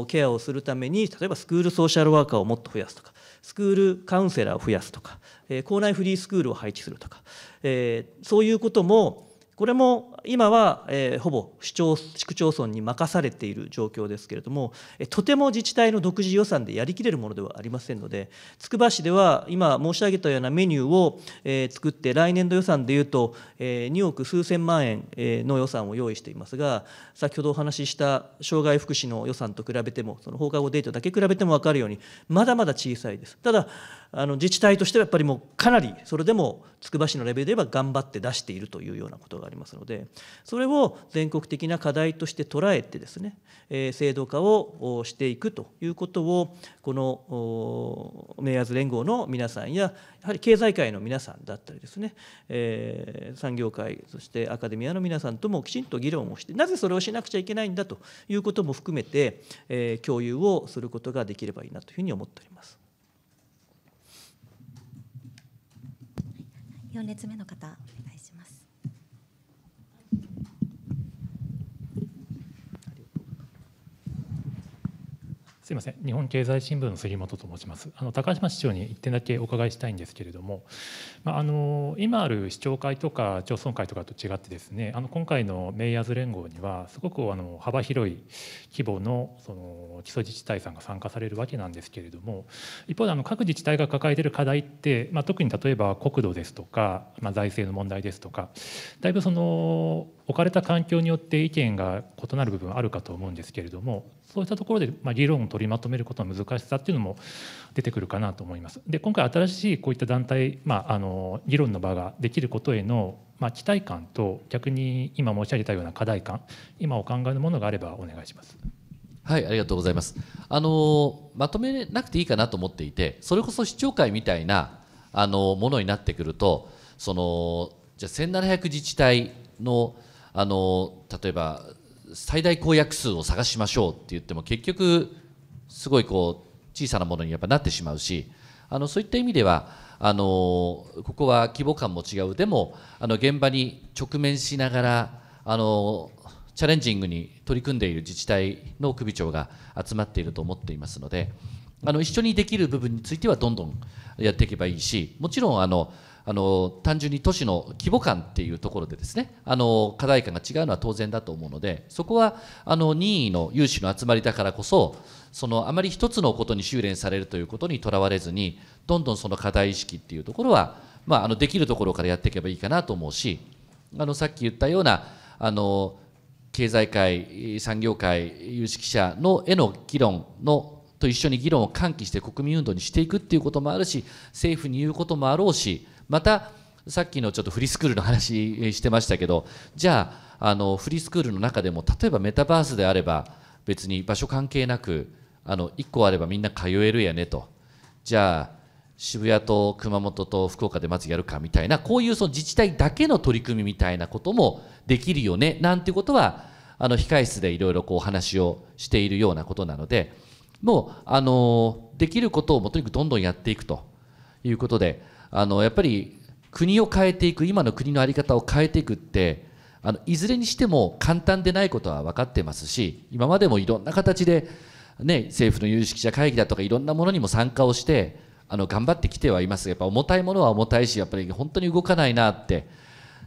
ケアをするために例えばスクールソーシャルワーカーをもっと増やすとかスクールカウンセラーを増やすとか、えー、校内フリースクールを配置するとか、えー、そういうこともこれも今は、えー、ほぼ市町市区町村に任されている状況ですけれども、えとても自治体の独自予算でやりきれるものではありませんのでつくば市では今申し上げたようなメニューを、えー、作って来年度予算でいうと、えー、2億数千万円の予算を用意していますが先ほどお話しした障害福祉の予算と比べてもその放課後デートだけ比べても分かるようにまだまだ小さいです。ただあの自治体としてはやっぱりもうかなりそれでもつくば市のレベルでは頑張って出しているというようなことがありますのでそれを全国的な課題として捉えてですね、え制度化をしていくということをこのメイヤーズ連合の皆さんややはり経済界の皆さんだったりですね、え産業界そしてアカデミアの皆さんともきちんと議論をしてなぜそれをしなくちゃいけないんだということも含めて、え共有をすることができればいいなというふうに思っております。4列目の方すみません日本経済新聞の杉本と申しますあの高島市長に1点だけお伺いしたいんですけれども、まあ、あの今ある市長会とか町村会とかと違ってですねあの今回のメイヤーズ連合にはすごくあの幅広い規模のその基礎自治体さんが参加されるわけなんですけれども一方であの各自治体が抱えている課題って、まあ、特に例えば国土ですとか、まあ、財政の問題ですとかだいぶその置かれた環境によって意見が異なる部分あるかと思うんですけれどもそうしたところで、まあ、議論を取りまとめることの難しさっていうのも出てくるかなと思います。で今回新しいこういった団体、まあ、あの議論の場ができることへの、まあ、期待感と逆に今申し上げたような課題感今お考えのものがあればお願いします。はい、ありがとうございます。あのまとめなくていいかなと思っていて、それこそ市長会みたいなあのものになってくると、そのじゃあ1700自治体のあの例えば最大公約数を探しましょうって言っても結局すごいこう小さなものにやっぱなってしまうしあのそういった意味ではあのここは規模感も違うでもあの現場に直面しながらあのチャレンジングに取り組んでいる自治体の首長が集まっていると思っていますのであの一緒にできる部分についてはどんどんやっていけばいいしもちろんあのあの単純に都市の規模感っていうところでですねあの課題感が違うのは当然だと思うのでそこはあの任意の有志の集まりだからこそそのあまり一つのことに修練されるということにとらわれずにどんどんその課題意識っていうところは、まあ、あのできるところからやっていけばいいかなと思うしあのさっき言ったようなあの経済界産業界有識者のへの議論のと一緒に議論を喚起して国民運動にしていくっていうこともあるし政府に言うこともあろうしまたさっきのちょっとフリースクールの話してましたけどじゃああのフリースクールの中でも例えばメタバースであれば別に場所関係なくあの1個あればみんな通えるやねとじゃあ渋谷と熊本と福岡でまずやるかみたいなこういうその自治体だけの取り組みみたいなこともできるよねなんてことはあの控室でいろいろこう話をしているようなことなのでもうあのできることをもとにかくどんどんやっていくということであのやっぱり国を変えていく今の国の在り方を変えていくってあのいずれにしても簡単でないことは分かってますし今までもいろんな形で、ね、政府の有識者会議だとかいろんなものにも参加をしてあの頑張ってきてはいますやっぱ重たいものは重たいしやっぱり本当に動かないなって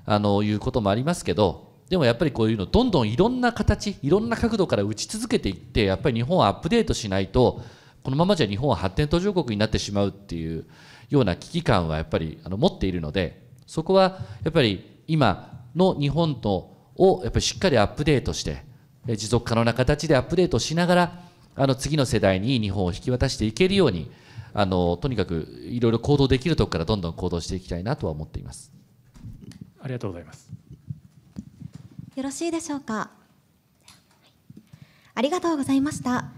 あのいうこともありますけどでもやっぱりこういうのどんどんいろんな形いろんな角度から打ち続けていってやっぱり日本をアップデートしないとこのままじゃ日本は発展途上国になってしまうっていうような危機感はやっぱりあの持っているのでそこはやっぱり今の日本とをやっぱりしっかりアップデートして持続可能な形でアップデートしながらあの次の世代に日本を引き渡していけるようにあのとにかくいろいろ行動できるところからどんどん行動していきたいなとは思っていますありがとうございますよろしいでしょうかありがとうございました